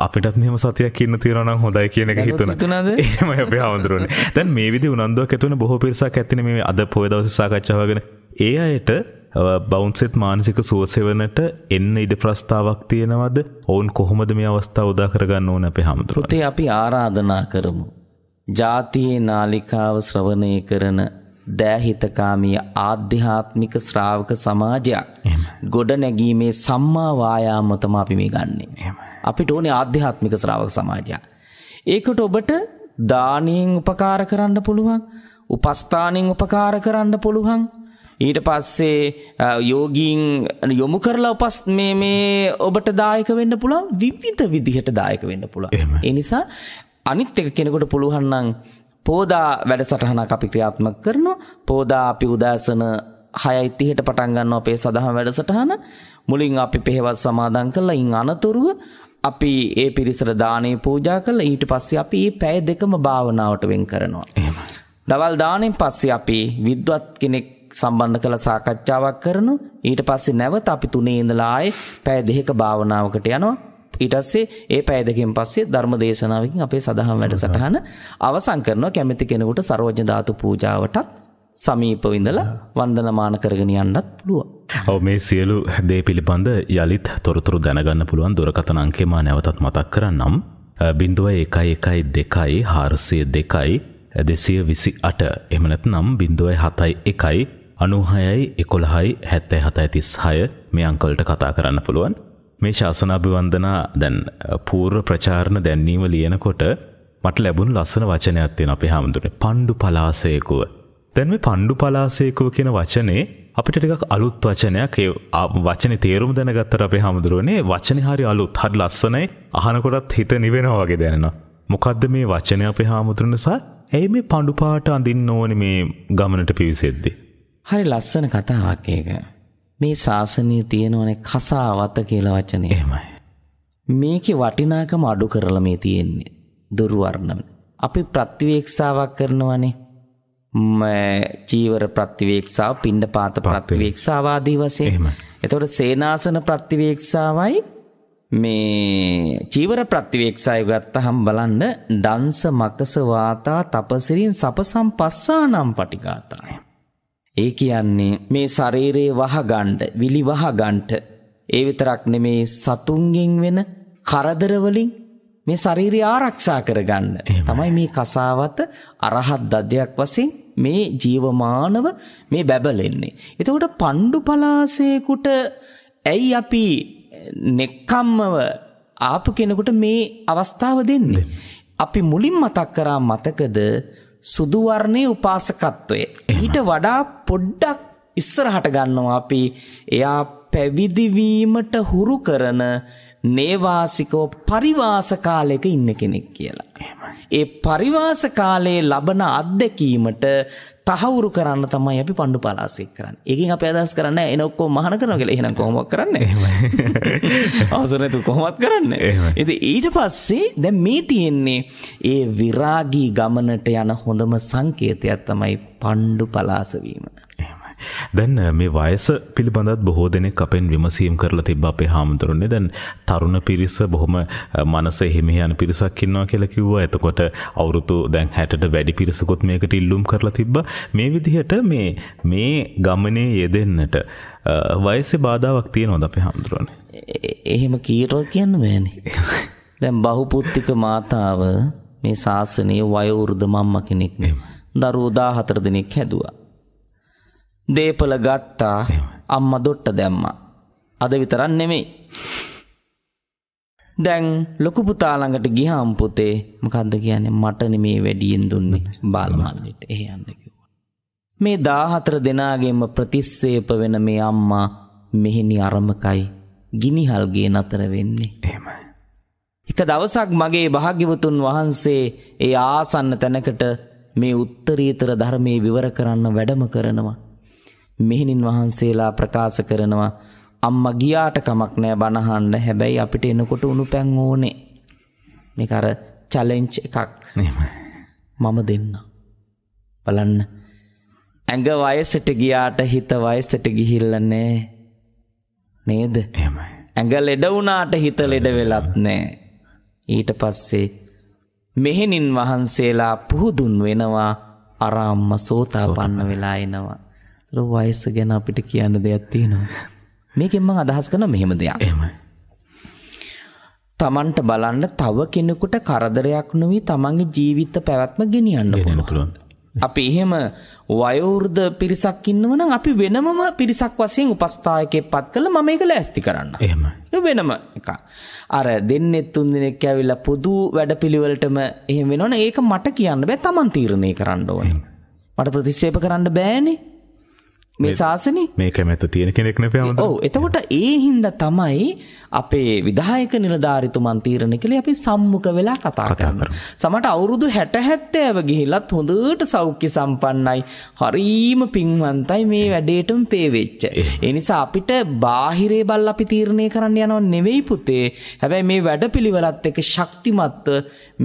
අපිටත් මෙම සතියක් ඉන්න තිරනම් හොඳයි කියන එක හිතුන තුනද එම අපේ හාමුදුරුවන දැන් මේ විදි උනන්දුවක් ඇතුන බොහෝ පිරිසක් ඇතින මේ අද පොයදවස සාකච්ඡාවගෙන ඒ අයට බෞන්සෙත් මානසික සුවසෙවනට එන්න ඉඩ ප්‍රස්ථාවක් තියෙනවද ඔවුන් කොහොමද මේ අවස්ථාව උදා කරගන්න ඕන අපේ හාමුදුරුවෝ අපි ආරාධනා කරමු ජාතියේ නාලිකාව ශ්‍රවණය කරන දෑහිතකාමී ආධ්‍යාත්මික ශ්‍රාවක සමාජයක් ගොඩ නැගීමේ සම්මා වායාම තමයි අපි මේ ගන්නෙ. අපිට ඕනේ ආධ්‍යාත්මික ශ්‍රාවක සමාජයක්. ඒකට ඔබට දානෙන් උපකාර කරන්න පුළුවන්, උපස්ථානෙන් උපකාර කරන්න පුළුවන්. ඊට පස්සේ යෝගීන් යොමු කරලා උපස් මේ මේ ඔබට දායක වෙන්න පුළුවන් විවිධ විදිහට දායක වෙන්න පුළුවන්. ඒ නිසා අනිත් එක කෙනෙකුට පුළුවන් නම් පෝදා වැඩසටහනක් අපි ක්‍රියාත්මක කරනවා. පෝදා අපි උදෑසන 6:30ට පටන් ගන්නවා අපේ සදහම් වැඩසටහන. මුලින් අපි පෙහෙවස් සමාදන් කළා. ඉන් අනතුරුව අපි ඒ පිරිසට දානේ පූජා කළා. ඊට පස්සේ අපි මේ පැය දෙකම භාවනාවට වෙන් කරනවා. එහෙමයි. දවල් දානෙන් පස්සේ අපි විද්වත් කෙනෙක් සම්බන්ධ කළ සාකච්ඡාවක් කරනවා. ඊට පස්සේ නැවත අපි තුනේ ඉඳලා ආයේ පැය දෙකක භාවනාවකට යනවා. ඊටස්සේ ඒ පැයදකින් පස්සේ ධර්ම දේශනාවකින් අපේ සඳහන් වැඩසටහන අවසන් කරනවා කැමති කෙනෙකුට සරෝජ ධාතු පූජාවටත් සමීප විඳලා වන්දනමාන කරගෙන යන්නත් පුළුවන්. ඔව් මේ සියලු දේ පිළිබඳ යලිත් තොරතුරු දැනගන්න පුළුවන් දුරකථන අංකය මා නැවතත් මතක් කරන්නම්. 0112 402 228 එහෙම නැත්නම් 071 96 11 77 36 මේ අංකවලට කතා කරන්න පුළුවන්. මේ ශාසනාභිවන්දනා දැන් පූර්ව ප්‍රචාරණ දැන්වීම ලියනකොට මට ලැබුණු ලස්සන වචනයක් තියෙන අපේ හාමුදුරනේ පණ්ඩු පලාසයකුව. දැන් මේ පණ්ඩු පලාසයකුව කියන වචනේ අපිට ටිකක් අලුත් වචනයක් ඒ වචනේ තේරුම දැනගත්තට අපේ හාමුදුරනේ වචනේ හරි අලුත් හරි ලස්සනයි අහනකොටත් හිත නිවෙනවා වගේ දැනෙනවා. මොකද්ද මේ වචනේ අපේ හාමුදුරනේ සහ ඇයි මේ පණ්ඩු පාට අඳින්න ඕනේ මේ ගමනට පිවිසෙද්දී? හරි ලස්සන කතාවක් ඒක. මේ ශාසනය තියෙනවනේ කසාවත කියලා වචනේ. එහෙමයි. මේකේ වටිනාකම අඩු කරලා මේ තියෙන්නේ. දුර්වර්ණම. අපි ප්‍රතිවේක්ෂාවක් කරනවනේ. චීවර ප්‍රතිවේක්ෂාව, පිණ්ඩපාත ප්‍රතිවේක්ෂාව ආදී වශයෙන්. එහෙමයි. එතකොට සේනාසන ප්‍රතිවේක්ෂාවයි මේ චීවර ප්‍රතිවේක්ෂාය ගත්තහම් බලන්න දංශ මකස වාතා තපසිරින් සපසම් පස්සානම් පටිගාතයි. ඒ කියන්නේ මේ ශරීරයේ වහගණ්ඩ විලි වහගණ්ඩ ඒ විතරක් නෙමේ සතුන්ගෙන් වෙන කරදර වලින් මේ ශරීරය ආරක්ෂා කරගන්න. තමයි මේ කසාවත අරහත් දදයක් වශයෙන් මේ ජීවමානව මේ බැබලෙන්නේ. එතකොට පණ්ඩු පලාසේකුට ඇයි අපි නෙක්කම්මව ආපු කෙනෙකුට මේ අවස්ථාව දෙන්නේ. අපි මුලින් මතක් කරා මතකද සුදු වර්ණයේ උපාසකත්වය. ඊට වඩා පොඩ්ඩක් ඉස්සරහට ගන්නවා අපි එයා පැවිදි වීමට හුරු කරන නේවාසිකව පරිවාස කාලයක ඉන්න කෙනෙක් කියලා. ඒ පරිවාස කාලයේ ලබන අත්දැකීමට තහවුරු කරන්න තමයි අපි පණ්ඩු පලාසෙක් කරන්න ඒකින් අප අදස් කරන්න එනොක්කෝ මහන කරන කළ එහෙන කොමක් කරන්න අවසරනතු කොහොමත් කරන්න ඇති ඊට පස්සේ දැ මේ තියෙන්නේ ඒ විරාගී ගමනට යන හොඳම සංකේතයක් තමයි පණ්ඩු පලාසවීමට දැන් මේ වයස පිළිබඳත් බොහෝ දෙනෙක් අපෙන් විමසීම් කරලා තිබ්බ අපේ හාමුදුරනේ දැන් තරුණ පිරිස බොහොම මනස එහෙම යන පිරිසක් ඉන්නවා කියලා කිව්වා. එතකොට අවුරුදු දැන් 60ට වැඩි පිරිසකුත් මේකට ඉල්ලුම් කරලා තිබ්බා. මේ විදිහට මේ මේ ගමනේ යෙදෙන්නට වයසේ බාධාවක් තියෙනවද අපේ හාමුදුරනේ? එහෙම කීරොත් කියන්න බෑනේ. දැන් බහුපුත්තික මාතාව මේ ශාසනයේ වයෝවෘද මම්ම කෙනෙක් නේ. දරුවෝ 14 දෙනෙක් හැදුවා. දේපල ගත්තා අම්ම දොට්ට දැම්ම. අද විතරන් නෙමෙයි. දැන් ලොකු පුතා ළඟට ගියාම් පුතේ මොකද්ද කියන්නේ මට නෙමේ වැඩියෙන් දුන්නේ බාලමල්ලිට එහෙ යන්න කිව්වා. මේ 14 දෙනාගෙම ප්‍රතිස්සේප වෙන මේ අම්මා මෙහිනි අරමකයි ගිනිහල් ගේ නතර වෙන්නේ. එහෙමයි. එක දවසක් මගේ භාග්‍යවතුන් වහන්සේ ඒ ආසන්න තැනකට මේ උත්තරීතර ධර්මයේ විවර කරන්න වැඩම කරනවා. මෙහිණින් වහන්සේලා ප්‍රකාශ කරනවා අම්මා ගියාට කමක් නෑ බනහන්න හැබැයි අපිට එනකොට උණු පැන් ඕනේ මේක අර චැලෙන්ජ් එකක් මම දෙන්න බලන්න ඇඟ වයසට ගියාට හිත වයසට ගිහිල්ලා නෑ නේද ඇඟ ලෙඩ වුණාට හිත ලෙඩ වෙලත් නෑ ඊට පස්සේ මෙහෙණින් වහන්සේලා පුහුදුන් වෙනවා අරාම්ම සෝතාපන්න වෙලා එනවා ඒතර වයස ගැන අපිට කියන්න දෙයක් තියෙනවා. මේකෙන් මම අදහස් කරන මෙහෙම දෙයක්. එහෙමයි. Tamanට බලන්න තව කෙනෙකුට කරදරයක් නොවි Tamanගේ ජීවිත පැවැත්ම ගෙනියන්න පුළුවන්. අපි එහෙම වයවෘද පිරිසක් ඉන්නවනම් අපි වෙනමම පිරිසක් වසයෙන් උපස්ථායකය පත් කළ මම එක ලෑස්ති කරන්න එහම වෙනම එක අර දෙන්නෙත් තුන් දෙනෙක් ඇවිල්ල පුදු වැඩ පිළිවලටම එහෙම වෙනවන ඒක මට කියන්න බෑ තමන් තීරණය කරන්න ඕන මට ප්‍රතිශේප කරන්න බෑනේ මේ ශාසන මේ කැමැත තියෙන කෙනෙක් නැ ඕ එතකොට ඒ හින්ද තමයි අපේ විදායක නිලධාරිතුමන් තීරණ කළේ අපි සම්මුඛ වෙලා කතා කරන්න. සමට අවුරුදු හැට හැත්තෑව ගිහිලත් හොඳට සෞඛ්‍ය සම්පන්නයි හරීම පින්වන්තයි මේ වැඩේටම පේවෙච්ච. එනිසා අපිට බාහිරේ බල් අපි තීරණය කරන්න යනව නෙවෙයි පුතේ හැබැයි මේ වැඩ පිළිවලත් එක ශක්තිමත්ව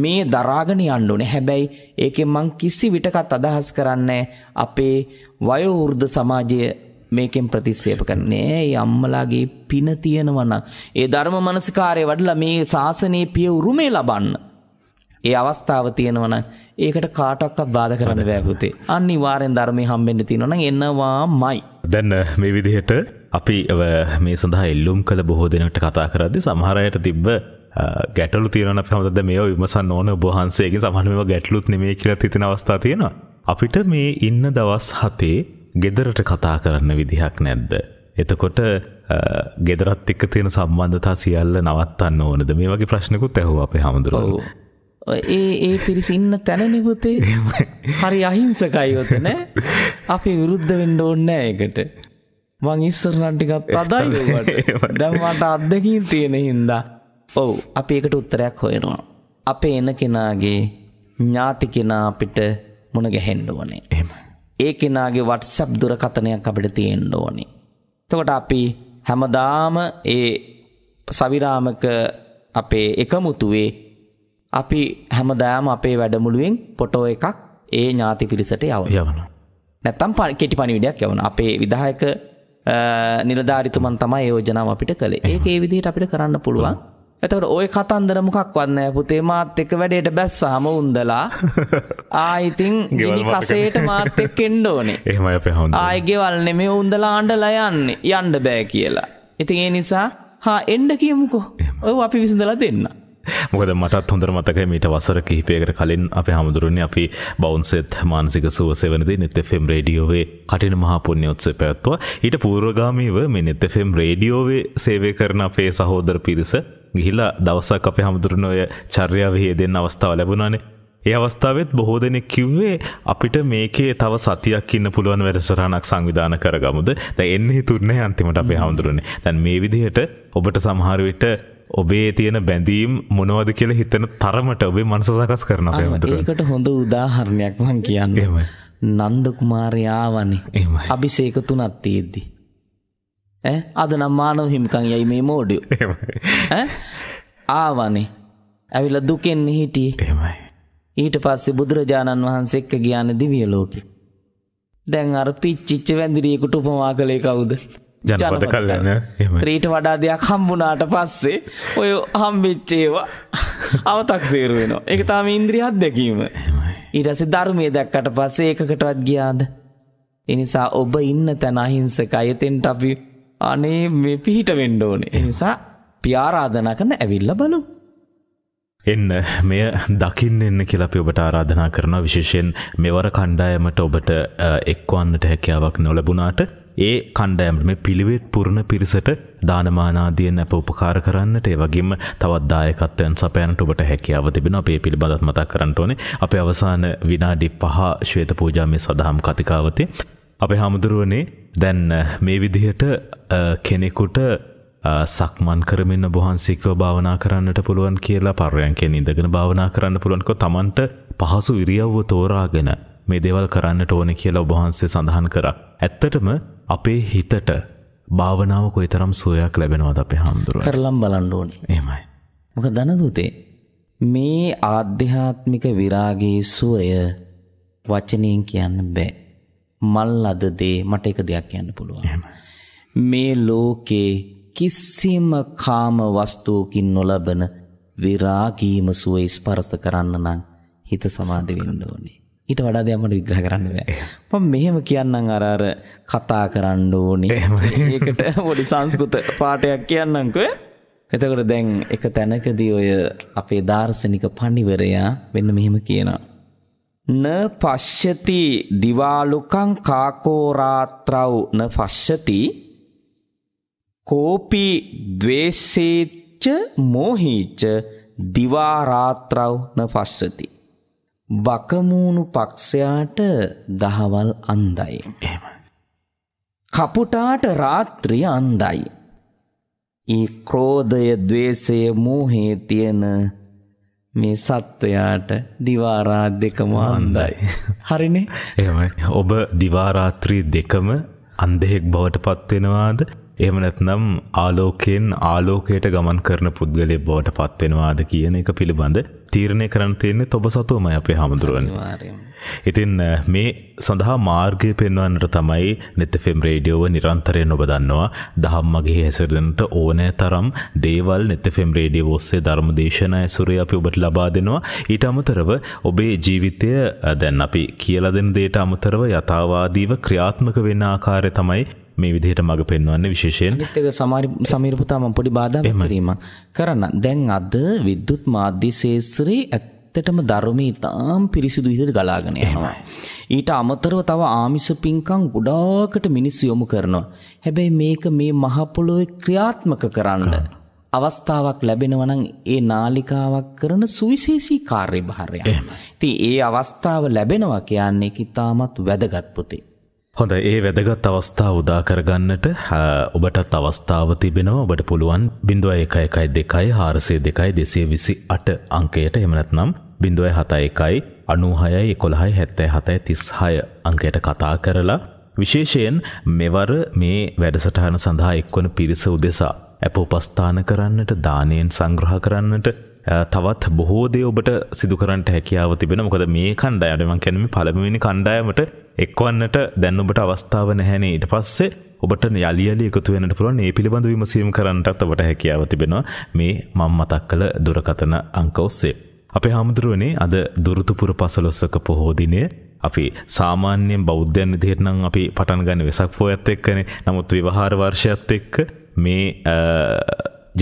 මේ දරාගෙන යන්න ඕනේ හැබැයි ඒකෙන් මං කිසි විටකත් අදහස් කරන්නේ අපේ වයෝවෘද්ධ සමාජය මේකෙන් ප්‍රතිස්සේප කරන්නේ ඒ අම්මලාගේ පින තියෙනවා නම් ඒ ධර්ම මනසිකාරය වඩලා මේ ශාසනයේ පිය උරුමේ ලබන්න. ඒ අවස්ථාව තියෙනවා නම් ඒකට කාටවත් බාධා කරන්න බෑ පුතේ. අනිවාර්යෙන් ධර්මයේ හම්බෙන්න තියෙනවා නම් එනවාමයි. දැන් මේ විදිහට අපි මේ සඳහා එල්ලුම් කළ බොහෝ දෙනෙකුට කතා කරද්දී සමහර අයට තිබ්බ ගැටලු තියෙනවා අපි හැමදාම මේව විමසන්න ඕනේ ඔබ වහන්සේගෙන් සමහර මේවා ගැටලුත් නෙමෙයි කියලා තිතන අවස්ථා තියෙනවා. අපිට මේ ඉන්න දවස් හතේ ගෙදරට කතා කරන්න විදිහක් නැද්ද. එතකොට ගෙදරත් එක්ක තියෙන සම්බන්ධතා සියල්ල නවත්තන්න ඕනද මේ වගේ ප්‍රශ්නකුත් ඇහෝ අපේ හමුදුරුව. ඒ ඒ පිරිසින්න තැන නිපුතේ හරි අහිංසකයිවත නෑ අපි විරුද්ධ වෙන්න ඕන්නෑ එකට මං ඉස්සරනටිකත් අදයි දැම්මට අත්දකින් තියෙන හින්දා ඔවු අපි එකට උත්තරයක් හොයෙනවා අපේ එන කෙනාගේ ඥාති කෙනා අපිට මුණ ගැහෙන්න ඕනේ. එහෙමයි. ඒ කෙනාගේ WhatsApp දුරකථනයක් අපිට තියෙන්න ඕනේ. එතකොට අපි හැමදාම ඒ සවිරාමක අපේ එකමුතුවේ අපි හැමදාම අපේ වැඩමුළුවෙන් පොටෝ එකක් ඒ ඥාති පිරිසට යව යවනවා. නැත්තම් කෙටි පණිවිඩයක් යවන අපේ විදායක නිලධාරිතුමන් තමයි යෝජනාව අපිට කළේ. ඒක ඒ විදිහට අපිට කරන්න පුළුවන්. එතකට ඔය කතන්දර මොකක්වත් නෑ පුතේ මාත් එක වැඩේට බැස්සාම උන්දලා ආයිතින් කසේට මාර්තෙක් එන්ඩෝනේ එහම පැහ ආයගෙවල් නෙමේ උන්දලා අන්ඩලා යන්න යන්ඩ බෑ කියලා. ඉතින් ඒ නිසා හා එන්ඩ කියමුකෝ ඔය අපි විසිඳලා දෙන්න. මොකද මටත් හොඳර මතක මීට වසර කිහිපයකට කලින් අප හමුදුරුන්න අපි බෞන්සෙත් මාන්සික සුවසවනද නෙත ෆෙම් රඩියෝවේ කටින මහපුුණ්‍ය ඔත්සේ පැත්ව ඊට පූර්ගාමීව මේ නෙත ෆෙම් රඩියෝවේ සේවය කරන අපේ සහෝදර පිරිස ගිහිලා දවසක් අපේ හමුදුරන ඔය චර්යාව හේදෙන් අවස්ථාව ලැබුණනේ ඒ අවස්ථාවත් බොහෝ දෙනෙක් කිව්වේ අපිට මේකේ තව සතියක් ඉන්න පුළුවන් වැඩසටහනක් සංවිධාන කරගමුද දැන් එන්නේ තුන්නේ අන්තිමට අපි හඳුරන්නේ දැන් මේ විදිහට ඔබට සමහර විට ඔබේ තියෙන බැඳීම් මොනවද කියලා හිතන තරමට ඔබේ මනස සකස් කරන අපේ හඳුරන්නේ ඒකට හොඳ උදාහරණයක් මම කියන්නේ නන්ද කුමාරයාවනේ අභිෂේක තුනක් තියෙද්දි අද නම් මානව හිමිකං යයි මේ මෝඩියෝ ආවනේ ඇවිල දුකෙන් හිටියේ ඊට පස්සේ බුදුරජාණන් වහන්සේ එක්ක ගියානේ දිව්‍ය ලෝකේ දැන් අර පිච්චිච්ච වැඳිරියෙකුට උපමා කළේ කවුද ජනපද කල්යන ත්‍රීට වඩා දෙයක් හම්බුණාට පස්සේ ඔය හම්බෙච්ච ඒවා අවතක්සේරු වෙනවා ඒක තමයි ඉන්ද්‍රිය අත්දැකීම ඊට පස්සේ ධර්මයේ දැක්කට පස්සේ ඒකකටවත් ගියාද ඒ නිසා ඔබ ඉන්න තැන අහිංසකයි එතෙන්ට අපි අනේ මේ පිහිට වෙන්න ඕනේ. ඒ නිසා පියාරාධනා කරන ඇවිල්ලා බලමු. එන්න මෙය දකින්න එන්න කියලපි ඔබට ආරාධනා කරන විශේෂයෙන් මෙවර කණ්ඩායමට ඔබට එක්වන්නට හැකියාවක් නොලබුණාට ඒ කණ්ඩයම් මේ පිළිවෙත් පුරණ පිරිසට දානමානාදියෙන් අප උපකාර කරන්නට ඒ වගේම තවත් දායකත්වයන් සපයන්නට ඔබට හැකියාව තිබෙන අපේ පිළිබඳත් මතක් කරන්න ඕනේ අපේ අවසාන විනාඩි පහ ශ්වේත පූජා මේ සඳහම් කතිකාවතේ අපේ හාමුදුරුවනේ දැන් මේ විදිහට කෙනෙකුට සක්මන් කරමින් බොහන්සේකව භාවනා කරන්නට පුළුවන් කියලා පර්යන්කෙන් ඉඳගෙන භාවනා කරන්න පුළුවන්කෝ තමන්ට පහසු ඉරියව්ව තෝරාගෙන මේ දේවල් කරන්නට ඕන කියලා ඔබහන්සේ සඳහන් කරා. ඇත්තටම අපේ හිතට භාවනාව කොයිතරම් සෝයක් ලැබෙනවද අපේ හාමුදුරුවෝ. කරලම් බලන්න ඕනේ. එහෙමයි. මොකද දනදුතේ මේ ආධ්‍යාත්මික විරාගයේ සුවය වචනයෙන් කියන්න බෑ. මල් අද දේ මට එක දෙයක් කියන්න පුළුවන්. මේ ලෝකේ කිසිම කාම වස්තුවකින් නොලබන විරාගීම සුවේ ස්පර්ශ කරන්න නම් හිත සමාධි වෙන්න ඕනේ. ඊට වඩා දෙයක් මට විග්‍රහ කරන්න බෑ. මම මෙහෙම කියන්නම් අර අර කතා කරන්න ඕනේ. ඒකට පොඩි සංස්කෘත පාඩයක් කියන්නම්කෝ. එතකොට දැන් එක තැනකදී ඔය අපේ දාර්ශනික පඬිවරයා මෙන්න මෙහෙම කියනවා. න පශ්‍යති දිවාලුකං කාකෝරාත්‍රව් න පශ්‍යති කෝපි දවේශේච්ච මෝහිච්ච දිවාරාත්‍රව් න පස්සති. බකමූුණු පක්ෂයාට දහවල් අන්දයි. කපුටාට රාත්‍රිය අන්දයි. ඒ ක්‍රෝධය දවේශය මූහේ තියෙන මේ සත්වයාට දිවාරා දෙකම අන්දයි. හරිනේ එමයි ඔබ දිවාරාත්‍රී දෙකම අන්දෙහෙක් බවට පත්වෙනවාද එම නැත්නම් ආලෝකයෙන් ආලෝකයට ගමන් කරන පුද්ගලය බවට පත්වෙනවාද කියන එක පිළිබඳ තීරණය කරන්තයන්නේ ඔබ සතුවම අපේ හමුදුරුවනවාරයම. ඉතින් මේ සඳහා මාර්ගය පෙන්වන්නට තමයි නෙතෆෙම් රේඩියෝව නිරන්තරය නොබදන්නවා දහම්මගේ හැසරෙනට ඕනෑ තරම් දේවල් නෙතෆෙම් රේඩිය ඔස්සේ ධර්ම දේශන ඇසුරේ අපි ඔබට ලබා දෙනවා ඊට අමතරව ඔබේ ජීවිතය දැන් අපි කියල දෙන දේට අමතරව යථවාදීව ක්‍රියාත්මක වෙන්න ආකාරය තමයි මේ විදිහට මඟ පෙන්වන්න විශේෂයෙන් නිත්තක සමාරි සමීරපුතාම පොඩි බාධා කිරීමක් කරන්න දැන් අද විද්‍යුත් මාධ්‍ය ශේස්ත්‍රයේ ඇත්තටම ධර්මයේ තාම් පිරිසිදු විදිහට ගලාගෙන යනවා. ඊට අමතරව තව ආමිෂ පින්කම් ගොඩාකට මිනිස්සු යොමු කරනවා. හැබැයි මේක මේ මහ ක්‍රියාත්මක කරන්න අවස්ථාවක් ලැබෙනවා නම් ඒ නාලිකාවක් කරන සුවිශේෂී කාර්යභාරයක්. ඉතින් ඒ අවස්ථාව ලැබෙනවා කියන්නේ කිතාමත් වැදගත් පුතේ. හොඳ ඒ වැදගත් අවස්ථා උදාකරගන්නට ඔබටත් අවස්ථාව තිබෙනවා ඔබට පුළුවන් බිඳුව එකයි එකයි දෙකයි හාරසේ දෙකයි දෙසේ විසි අට අංකයට එමනැත්නම් බිඳුව හතයි එකයි අනූහයයි එකොළහයි හැත්තෑ හතයි තිස් හය අංකයට කතා කරලා විශේෂයෙන් මෙවර මේ වැඩසටහන සඳහා එක්වන පිරිස උදෙසා ඇප උපස්ථාන කරන්නට දානයෙන් සංග්‍රහ කරන්නට තවත් බොහෝදේ ඔබට සිදුකරට හැකියාව තිබෙන මොකද මේ කණ්ඩායටම කැනම පළමවෙනි කණ්ඩායමට එක්වන්නට දැන් ඔබට අවස්ථාව නැහැනේ ඊට පස්සේ ඔබට යලියලි එකතු වෙනට පුළුවන් ඒ පිළිබඳ විමසීම් කරන්නටත් ඔබට හැකියාව තිබෙනවා මේ මං මතක් කළ දුරකතන අංක ඔස්සේ. අපේ හාමුදුරුවනේ අද දුරතුපුර පසලොස්සක පොහෝදිනය අපි සාමාන්‍යයෙන් බෞද්ධයන් විදිහටනම් අපි පටන් ගන්න වෙසක් පොයත් එක්කනේ නමුත් විවහාර වර්ෂයත් එක්ක මේ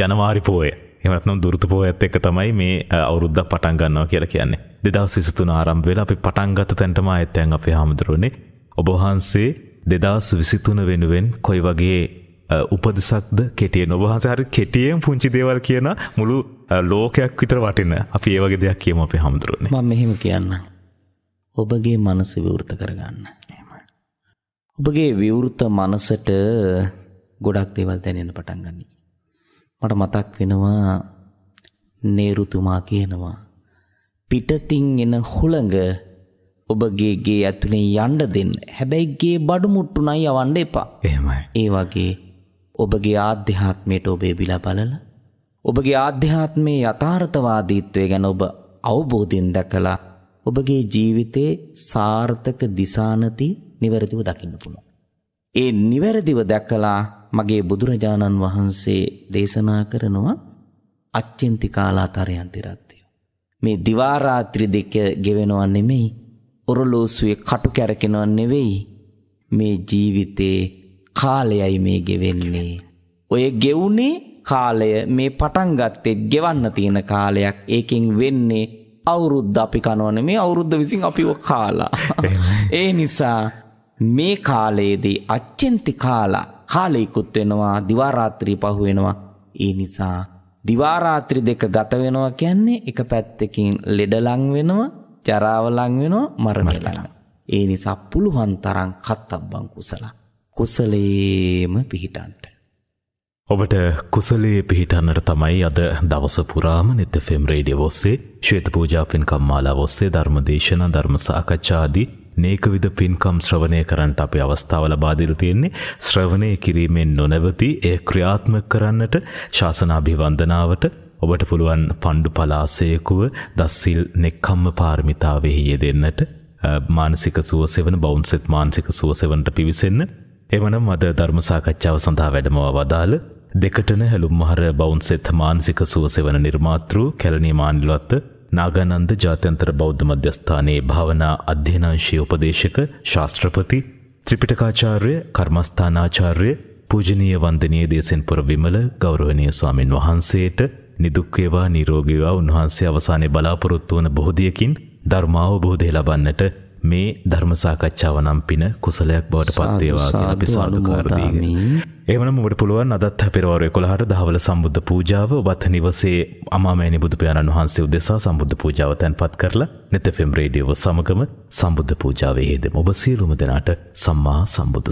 ජනවාරි පෝය එමත්නම් දුෘතුපෝයත් එක තමයි මේ අවුරුද්ධ පටන්ගන්නවා කියලා කියන්නේ දෙදස් විසිතුන ආරම් වෙලා අපි පටන්ගත තැන්ටම ඇත්තයන් අපේ හාමුදුරුවනේ ඔබහන්සේ දෙදස් විසිතුන වෙනුවෙන් කොයි වගේ උපදසක්ද කෙටිය නොබහන්සහරි කෙටියෙන් පුංචි දේවල් කියන මුළු ලෝකයක් විතර වටින අපි ඒවගේ දෙයක් කියම අපේ හාමුදුරුවනේ මම මෙහෙම කියන්න ඔබගේ මනස විවෘත කරගන්න ඔබගේ විවෘත මනසට ගොඩක් දේවල් දැනෙන පටන්ගන්නේ මට මතක් වෙනවා නේරුතුමා කියනවා පිටතින් එන හුළඟ ඔබගේ ගේ ඇතුලේ යන්න දෙන්න. හැබැයි ගේ බඩු මුට්ටු නම් යවන්න එපා. එහෙමයි. ඒ වගේ ඔබගේ ආධ්‍යාත්මයට ඔබේ බිලා බලලා ඔබගේ ආධ්‍යාත්මයේ යථාර්ථවාදීත්වය ගැන ඔබ අවබෝධයෙන් දැකලා ඔබගේ ජීවිතේ සාර්ථක දිසානති නිවැරදිව දකින්න පුළුවන්. ඒ නිවැරදිව දැකලා මගේ බුදුරජාණන් වහන්සේ දේශනා කරනවා අච්චෙන්ති කාලාතරයන්ති රත්තිය. මේ දිවාරාත්‍රි දෙක ගෙවෙනවා නෙමෙයි ඔරලෝසුවේ කටු කැරකෙනව නෙවෙයි මේ ජීවිතේ කාලයයි මේ ගෙවෙන්නේ. ඔය ගෙවුනේ කාලය මේ පටන් ගත්තෙත් ගෙවන්න තියෙන කාලයක් ඒකෙන් වෙන්නේ අවුරුද්ද අපි කනවන මේ අවුරුද්ධ විසින් අපිව කාලා. ඒ නිසා මේ කාලයේදී අච්චෙන්ති කාලා කාලයකුත් වෙනවා දිවා රාත්‍රී පහු වෙනවා ඒ නිසා දිවා රාත්‍රී දෙක ගත වෙනවා කියන්නේ එක පැත්තකින් ලෙඩ ලං වෙනවා ජරාව ලං වෙනවා මරණය ලං ඒ නිසා පුළුවන් තරම් කත්තබ්බං කුසල කුසලේම පිහිටන්ට ඔබට කුසලේ පිහිටන්නට තමයි අද දවස පුරාම නිත ෆෙම් රේඩිය ඔස්සේ ශ්වේත පූජාපෙන් කම්මාලා ඔස්සේ ධර්මදේශන ධර්ම සාකච්ඡාදී නේකවිද පින්කම් ශ්‍රවණය කරන්නට අපි අවස්ථාව ලබා දීලා තියෙන්නේ ශ්‍රවණය කිරීමෙන් නොනවති ඒ ක්‍රියාත්මක කරන්නට ශාසනාභිවන්දනාවට ඔබට පුළුවන් පණ්ඩු පලාසයකුව දස්සිල් නෙක්කම්ම පාරමිතාවෙහි යෙදෙන්නට මානසික සුවසෙවන බෞන්සෙත් මානසික සුවසෙවනට පිවිසෙන්න එමනම් අද ධර්ම සාකච්ඡාව සඳහා වැඩමව වදාළ දෙකටන හැලුම්මහර බෞන්සෙත් මානසික සුවසෙවන නිර්මාතෘ කැලණී මානිලවත්ත ನಾಗಾನಂದ ಜಾತ್ಯಂತರ ಬೌದ್ಧ ಮಧ್ಯಸ್ಥಾನයේ ಭಾವನಾ ಅಧ್ಯಯನಾಂಶೀಯ ಉಪದೇಶಕ ಶಾಸ್ತ್ರಪತಿ ತ್ರಿಪಿಟಕಾಚಾರ್ಯ ಕರ್ಮಸ್ಥಾನಾಚಾರ್ಯ පූජනීය වන්දනීය දේශෙන්පුර විමල ගෞරවනීය ස්වාමින් වහන්සේට නිදුක් වේවා නිරෝගී වේවා උන්වහන්සේ අවසානයේ බලාපොරොත්තු වන බොහෝ දියකින් ධර්මාවබෝධය ලබන්නට මේ ධර්මසාකච්ඡාව නම් පින කුසලයක් බවට පත්වේවා අපි සාධකාරදී. එමන මට පුළුවන් අදත් පෙරවර කොළහට දහවල සම්බුද්ධ පූජාව බත් නිවසේ අමාමෑනි බුදුපාණන් වහන්සේ උදෙසා සම්බුද්ධ පූජාව තැන් පත් කරලා නෙත ෆෙම් රේඩියව සමගම සම්බුද්ධ පූජාවේ හෙදම ඔබ සියලුම දෙනාට සම්මා සම්බුදු.